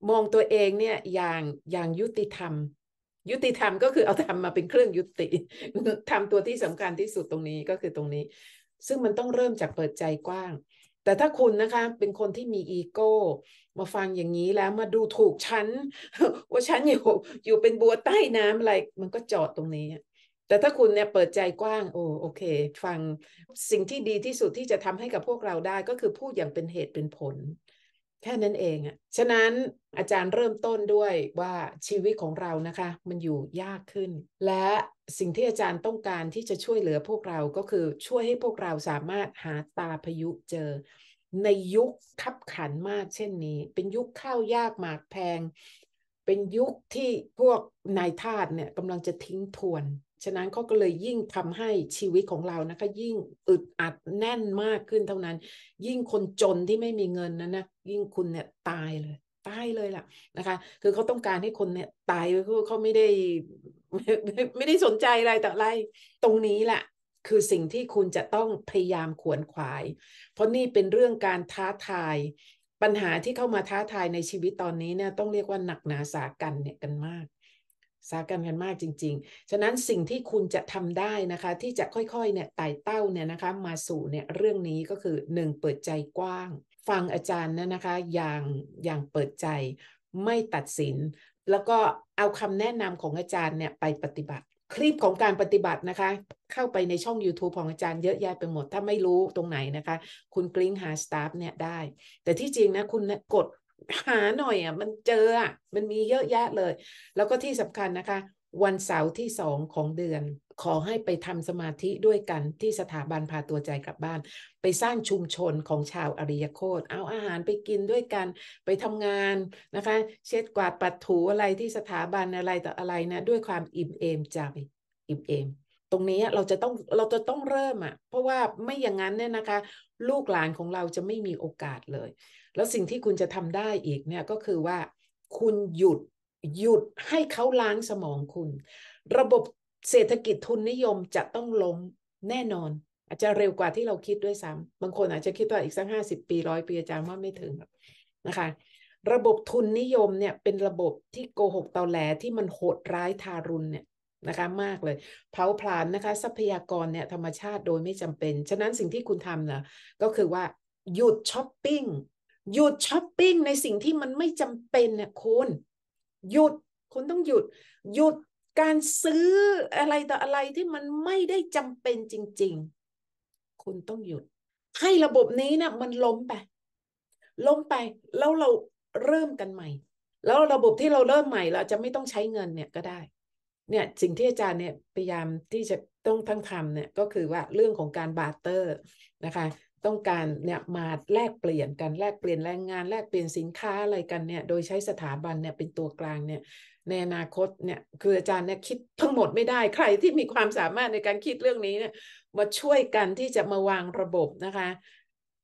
มองตัวเองเนี่ยอย่างอย่างยุติธรรม ยุติธรรมก็คือเอาธรรมมาเป็นเครื่องยุติทำตัวที่สำคัญที่สุดตรงนี้ก็คือตรงนี้ ซึ่งมันต้องเริ่มจากเปิดใจกว้าง แต่ถ้าคุณนะคะเป็นคนที่มีอีโก้ มาฟังอย่างนี้แล้วมาดูถูกฉันว่าฉันอยู่อยู่เป็นบัวใต้น้ำอะไรมันก็จอดตรงนี้แต่ถ้าคุณเนี่ยเปิดใจกว้างโอ้โอเค ฟังสิ่งที่ดีที่สุดที่จะทำให้กับพวกเราได้ก็คือพูดอย่างเป็นเหตุเป็นผลแค่นั้นเองอะฉะนั้นอาจารย์เริ่มต้นด้วยว่าชีวิตของเรานะคะ มันอยู่ยากขึ้น และสิ่งที่อาจารย์ต้องการที่จะช่วยเหลือพวกเราก็คือช่วยให้พวกเราสามารถหาตาพายุเจอในยุคขับขันมากเช่นนี้เป็นยุคข้าวยากหมากแพง เป็นยุคที่พวกนายทาสเนี่ยกำลังจะทิ้งทวนฉะนั้นเขาก็เลยยิ่งทำให้ชีวิตของเรานะคะยิ่งอึดอัดแน่นมากขึ้นเท่านั้น ยิ่งคนจนที่ไม่มีเงินนันนะยิ่งคุณเนี่ยตายเลย ตายเลยล่ะนะคะ คือเขาต้องการให้คนเนี่ยตายเขาเขาไม่ได้ไม่ได้สนใจอะไรแต่อะไรตรงนี้แหละคือสิ่งที่คุณจะต้องพยายามขวนขวาย เพราะนี่เป็นเรื่องการท้าทายปัญหาที่เข้ามาท้าทายในชีวิตตอนนี้เนี่ยต้องเรียกว่าหนักหนาสากันเนี่ยกันมากสากันกันมากจริงๆ ฉะนั้นสิ่งที่คุณจะทำได้นะคะ ที่จะค่อยๆเนี่ยไต่เต้าเนี่ยนะคะมาสู่เนี่ยเรื่องนี้ก็คือ 1 เปิดใจกว้าง ฟังอาจารย์นะนะคะอย่างอย่างเปิดใจไม่ตัดสิน แล้วก็เอาคำแนะนำของอาจารย์เนี่ยไปปฏิบัติ คลิปของการปฏิบัตินะคะ เข้าไปในช่อง YouTube ของอาจารย์เยอะแยะไปหมดถ้าไม่รู้ตรงไหนนะคะ คุณกลิ้งหาสตาฟเนี่ยได้ แต่ที่จริงนะคุณกดหาหน่อยอ่ะมันเจออ่ะมันมีเยอะแยะเลย แล้วก็ที่สำคัญนะคะ วันเสาร์ที่สองของเดือน ขอให้ไปทำสมาธิด้วยกันที่สถาบันพาตัวใจกลับบ้าน ไปสร้างชุมชนของชาวอริยโคตเอาอาหารไปกินด้วยกันไปทำงานนะคะ เช็ดกวาดปัดถูอะไรที่สถาบันอะไรต่ออะไรนะด้วยความอิ่มเอมใจอิ่มเอม ตรงนี้เราจะต้องเราจะต้องเริ่มอะ่ะ เพราะว่าไม่อย่างนั้นเนี่ยนะคะลูกหลานของเราจะไม่มีโอกาสเลย แล้วสิ่งที่คุณจะทำได้อีกเนี่ยก็คือว่าคุณหยุดหยุดให้เขาล้างสมองคุณ ระบบเศรษฐกิจทุนนิยมจะต้องล้มแน่นอน อาจจะเร็วกว่าที่เราคิดด้วยซ้ำบางคนอาจจะคิดว่าอีกสักห้าสิบปีร้อยปีอาจารย์ว่าไม่ถึงนะคะระบบทุนนิยมเนี่ยเป็นระบบที่โกหกตอแหลที่มันโหดร้ายทารุณเนี่ยนะคะมากเลยเผาผลาญนะคะทรัพยากรเนี่ยธรรมชาติโดยไม่จำเป็นฉะนั้นสิ่งที่คุณทำนะก็คือว่า หยุดช้อปปิ้งหยุดช้อปปิ้งในสิ่งที่มันไม่จำเป็นเนี่ยคุณ หยุด คุณต้องหยุด หยุดการซื้ออะไรต่ออะไรที่มันไม่ได้จำเป็นจริงๆ คุณต้องหยุด ให้ระบบนี้นะ่ะมันล้มไป ล้มไป แล้วเราเริ่มกันใหม่ แล้วระบบที่เราเริ่มใหม่เราจะไม่ต้องใช้เงินเนี่ยก็ได้เนี่ยสิ่งที่อาจารย์เนี่ยพยายามที่จะต้องทั้งทำเนี่ยก็คือว่าเรื่องของการบาร์เตอร์นะคะ ต้องการเนี่ยมาแลกเปลี่ยนกันแลกเปลี่ยนแรงงานแลกเปลี่ยนสินค้าอะไรกันเนี่ยโดยใช้สถาบันเนี่ยเป็นตัวกลางเนี่ยในอนาคตเนี่ยคืออาจารย์เนี่ยคิดทั้งหมดไม่ได้ใครที่มีความสามารถในการคิดเรื่องนี้เนี่ยมาช่วยกันที่จะมาวางระบบนะคะ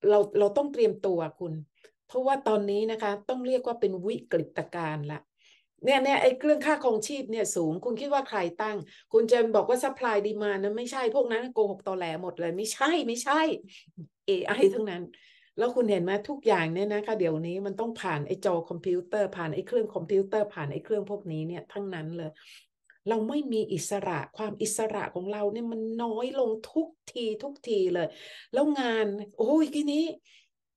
เราเราต้องเตรียมตัวคุณ เพราะว่าตอนนี้นะคะต้องเรียกว่าเป็นวิกฤตการณ์ละเนี่ยเนี่ยไอ้เครื่องค่าครองชีพเนี่ยสูงคุณคิดว่าใครตั้ง คุณจะบอกว่าซัพพลายดีมานั้นไม่ใช่ พวกนั้นโกหกตอแหลหมดเลย ไม่ใช่ไม่ใช่ AI ทั้งนั้น แล้วคุณเห็นไหมทุกอย่างเนี่ยนะคะเดี๋ยวนี้มันต้องผ่านไอ้จอคอมพิวเตอร์ผ่านไอ้เครื่องคอมพิวเตอร์ผ่านไอ้เครื่องพวกนี้เนี่ยทั้งนั้นเลย เราไม่มีอิสระความอิสระของเราเนี่ยมันน้อยลงทุกทีทุกทีเลยแล้วงานโอ้ยทีนี้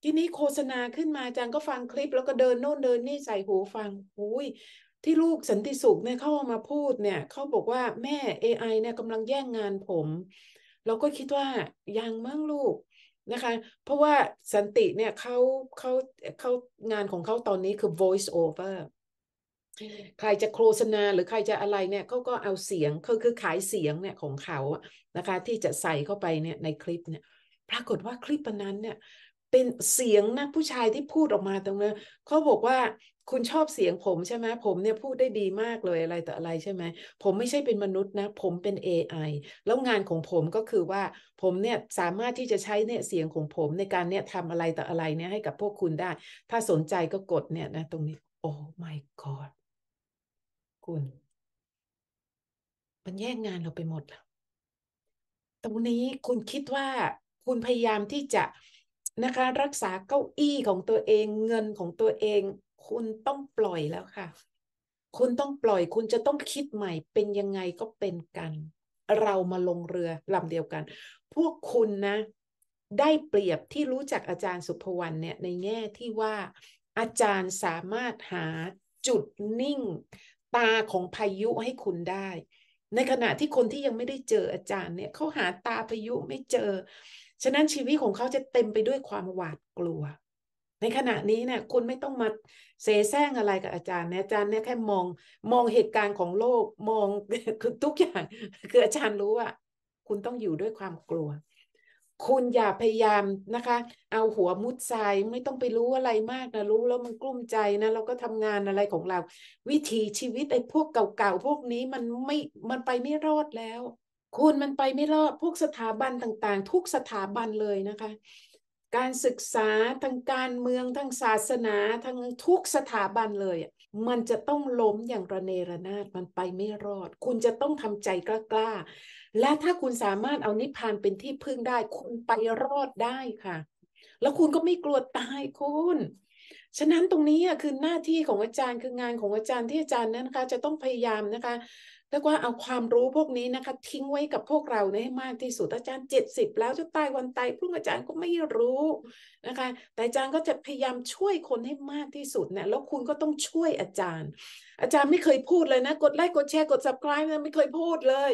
ทีนี้โฆษณาขึ้นมาจางก็ฟังคลิป แล้วก็เดินโน่นเดินนี่ใส่หูฟังอุ้ยที่ลูกสันติสุขเนี่ยเข้ามาพูดเนี่ยเขาบอกว่าแม่ AI เนี่ยกำลังแย่งงานผม เราก็คิดว่ายังมั่งลูกนะคะ เพราะว่าสันติเนี่ยเขาเขาเขางานของเขาตอนนี้คือ voice over ใครจะโฆษณา หรือใครจะอะไรเนี่ยเขาก็เอาเสียงเขาคือขายเสียงเนี่ยของเขานะคะ ที่จะใส่เข้าไปเนี่ยในคลิปเนี่ย ปรากฏว่าคลิปนั้นเนี่ยเป็นเสียงนะผู้ชายที่พูดออกมาตรงนั้นเขาบอกว่าคุณชอบเสียงผมใช่ไหมผมเนี่ยพูดได้ดีมากเลยอะไรแต่อะไรใช่ไหมผมไม่ใช่เป็นมนุษย์นะ ผมเป็น AI แล้วงานของผมก็คือว่า ผมเนี่ยสามารถที่จะใช้เนี่ยเสียงของผมในการเนี่ยทำอะไรแต่ออะไรเนี่ยให้กับพวกคุณได้ ถ้าสนใจก็กดเนี่ยนะ ตรงนี้โอ้ my god คุณ มันแย่งงานเราไปหมดแล้วตรงนี้คุณคิดว่าคุณพยายามที่จะนะคะรักษาเก้าอี้ของตัวเองเงินของตัวเอง คุณต้องปล่อยแล้วค่ะ คุณต้องปล่อยคุณจะต้องคิดใหม่ เป็นยังไงก็เป็นกัน เรามาลงเรือลำเดียวกัน พวกคุณนะได้เปรียบที่รู้จักอาจารย์สุภวรรณเนี่ยในแง่ที่ว่าอาจารย์สามารถหาจุดนิ่ง ตาของพายุให้คุณได้ ในขณะที่คนที่ยังไม่ได้เจออาจารย์เนี่ยเขาหาตาพายุไม่เจอฉะนั้นชีวิตของเขาจะเต็มไปด้วยความหวาดกลัว ในขณะนี้เนี่ย คุณไม่ต้องมาเสแสร้งอะไรกับอาจารย์นะอาจารย์เนี่ยแค่มองมองเหตุการณ์ของโลกมองคือทุกอย่างคืออาจารย์รู้ว่าคุณต้องอยู่ด้วยความกลัว คุณอย่าพยายามนะคะ เอาหัวมุดทรายไม่ต้องไปรู้อะไรมากนะรู้แล้วมันกลุ้มใจนะเราก็ทำงานอะไรของเรา วิถีชีวิตไอ้พวกเก่าๆพวกนี้มันไม่มันไปไม่รอดแล้วคุณมันไปไม่รอด พวกสถาบันต่างๆ ทุกสถาบันเลยนะคะ การศึกษาทางการเมืองทางศาสนาทางทุกสถาบันเลยมันจะต้องล้มอย่างระเนระนาด มันไปไม่รอด คุณจะต้องทำใจกล้า ๆ และถ้าคุณสามารถเอานิพพานเป็นที่พึ่งได้ คุณไปรอดได้ค่ะ แล้วคุณก็ไม่กลัวตายคุณ ฉะนั้นตรงนี้คือหน้าที่ของอาจารย์ คืองานของอาจารย์ที่อาจารย์นั้นนะคะจะต้องพยายามนะคะเรียกว่าเอาความรู้พวกนี้นะคะทิ้งไว้กับพวกเราในให้มากที่สุดอาจารย์เจ็ดสิบแล้วจะตายวันตายพรุ่งอาจารย์ก็ไม่รู้นะคะแต่อาจารย์ก็จะพยายามช่วยคนให้มากที่สุดเนะี่ยแล้วคุณก็ต้องช่วยอาจารย์ อาจารย์ไม่เคยพูดเลยนะกดไลค์กดแชร์กด subscribe นะไม่เคยพูดเลย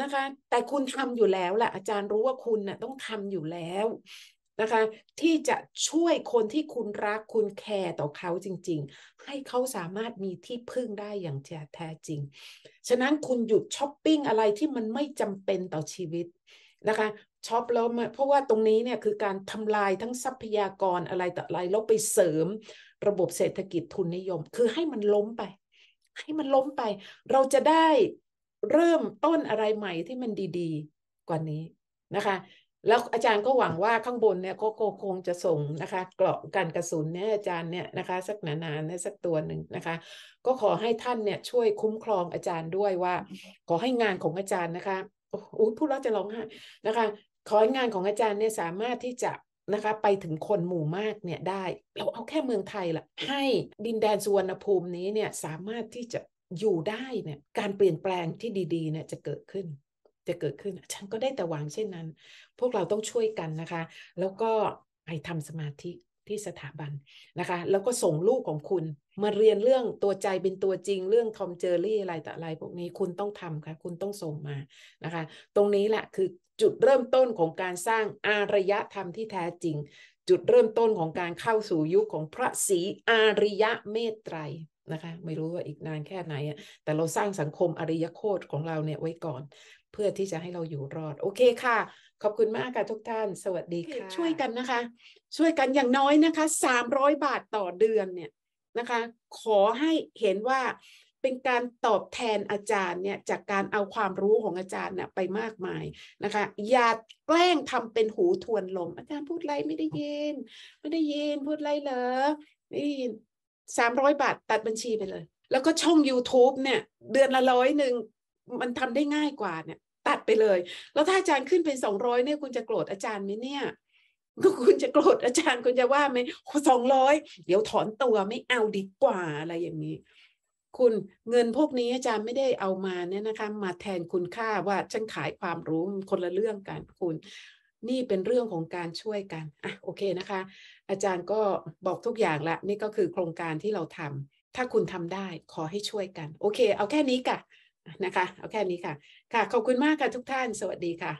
นะคะ แต่คุณทำอยู่แล้วแหละอาจารย์รู้ว่าคุณนะ่ะต้องทำอยู่แล้วนะคะที่จะช่วยคนที่คุณรักคุณแคร์ต่อเขาจริง ๆ ให้เขาสามารถมีที่พึ่งได้อย่างแท้จริง ฉะนั้นคุณหยุดช้อปปิ้งอะไรที่มันไม่จำเป็นต่อชีวิตนะคะช็อปแล้วเพราะว่าตรงนี้เนี่ยคือการทำลายทั้งทรัพยากรอะไรต่ออะไรแล้วไปเสริมระบบเศรษฐกิจทุนนิยม คือให้มันล้มไป ให้มันล้มไป เราจะได้เริ่มต้นอะไรใหม่ที่มันดีๆกว่านี้นะคะแล้วอาจารย์ก็หวังว่าข้างบนเนี่ยก็คงจะส่งนะคะเกราะกันกระสุนเนี่ยอาจารย์เนี่ยนะคะ สักหนาๆเนี่ยสักตัวหนึ่งนะคะ ก็ขอให้ท่านเนี่ยช่วยคุ้มครองอาจารย์ด้วยว่า ขอให้งานของอาจารย์นะคะโอ้พูดแล้วจะร้องไห้นะคะ ขอให้งานของอาจารย์เนี่ยสามารถที่จะนะคะไปถึงคนหมู่มากเนี่ยได้เราเอาแค่เมืองไทยละให้ดินแดนสุวรรณภูมินี้เนี่ยสามารถที่จะอยู่ได้เนี่ย การเปลี่ยนแปลงที่ดี ๆ เนี่ยจะเกิดขึ้นจะเกิดขึ้น ฉันก็ได้แต่หวังเช่นนั้น พวกเราต้องช่วยกันนะคะ แล้วก็ไปทำสมาธิที่สถาบันนะคะ แล้วก็ส่งลูกของคุณ มาเรียนเรื่องตัวใจเป็นตัวจริงเรื่องทอมเจอรี่อะไรต่ออะไรพวกนี้คุณต้องทำค่ะ คุณต้องส่งมา นะคะ ตรงนี้แหละคือจุดเริ่มต้นของการสร้างอารยธรรมที่แท้จริง จุดเริ่มต้นของการเข้าสู่ยุคของพระศรีอาริยะเมตไตร นะคะ ไม่รู้ว่าอีกนานแค่ไหนแต่เราสร้างสังคมอริยโคตของเราเนี่ยไว้ก่อนพื่อที่จะให้เราอยู่รอดโอเคค่ะ ขอบคุณมากค่ะทุกท่าน สวัสดีค่ะ ช่วยกันนะคะ ช่วยกันอย่างน้อยนะคะสามร้อยบาทต่อเดือนเนี่ยนะคะ ขอให้เห็นว่าเป็นการตอบแทนอาจารย์เนี่ยจากการเอาความรู้ของอาจารย์น่ยไปมากมายนะคะ อย่าแกล้งทำเป็นหูทวนลม อาจารย์พูดไรไม่ได้ยินไม่ได้ยินพูดไรเหรอไม่ได้ยินสามร้อยบาทตัดบัญชีไปเลย แล้วก็ช่อง YouTube เนี่ยเดือนละร้อยหนึ่ง มันทำได้ง่ายกว่าเนี่ยัดไปเลย แล้วถ้าอาจารย์ขึ้นเป็นสองร้อยเนี่ย คุณจะโกรธอาจารย์ไหมเนี่ยก็คุณจะโกรธอาจารย์คุณจะว่าไหมสองร้อยเดี๋ยวถอนตัวไม่เอาดีกว่าอะไรอย่างนี้ คุณเงินพวกนี้อาจารย์ไม่ได้เอามาเนี่ยนะคะ มาแทนคุณค่าว่าฉันขายความรู้คนละเรื่องกัน คุณ นี่เป็นเรื่องของการช่วยกันอ่ะโอเคนะคะ อาจารย์ก็บอกทุกอย่างละนี่ก็คือโครงการที่เราทำถ้าคุณทำได้ขอให้ช่วยกัน โอเค เอาแค่นี้ก่ะนะคะ เอาแค่นี้ค่ะค่ะ ขอบคุณมากค่ะทุกท่านสวัสดีค่ะ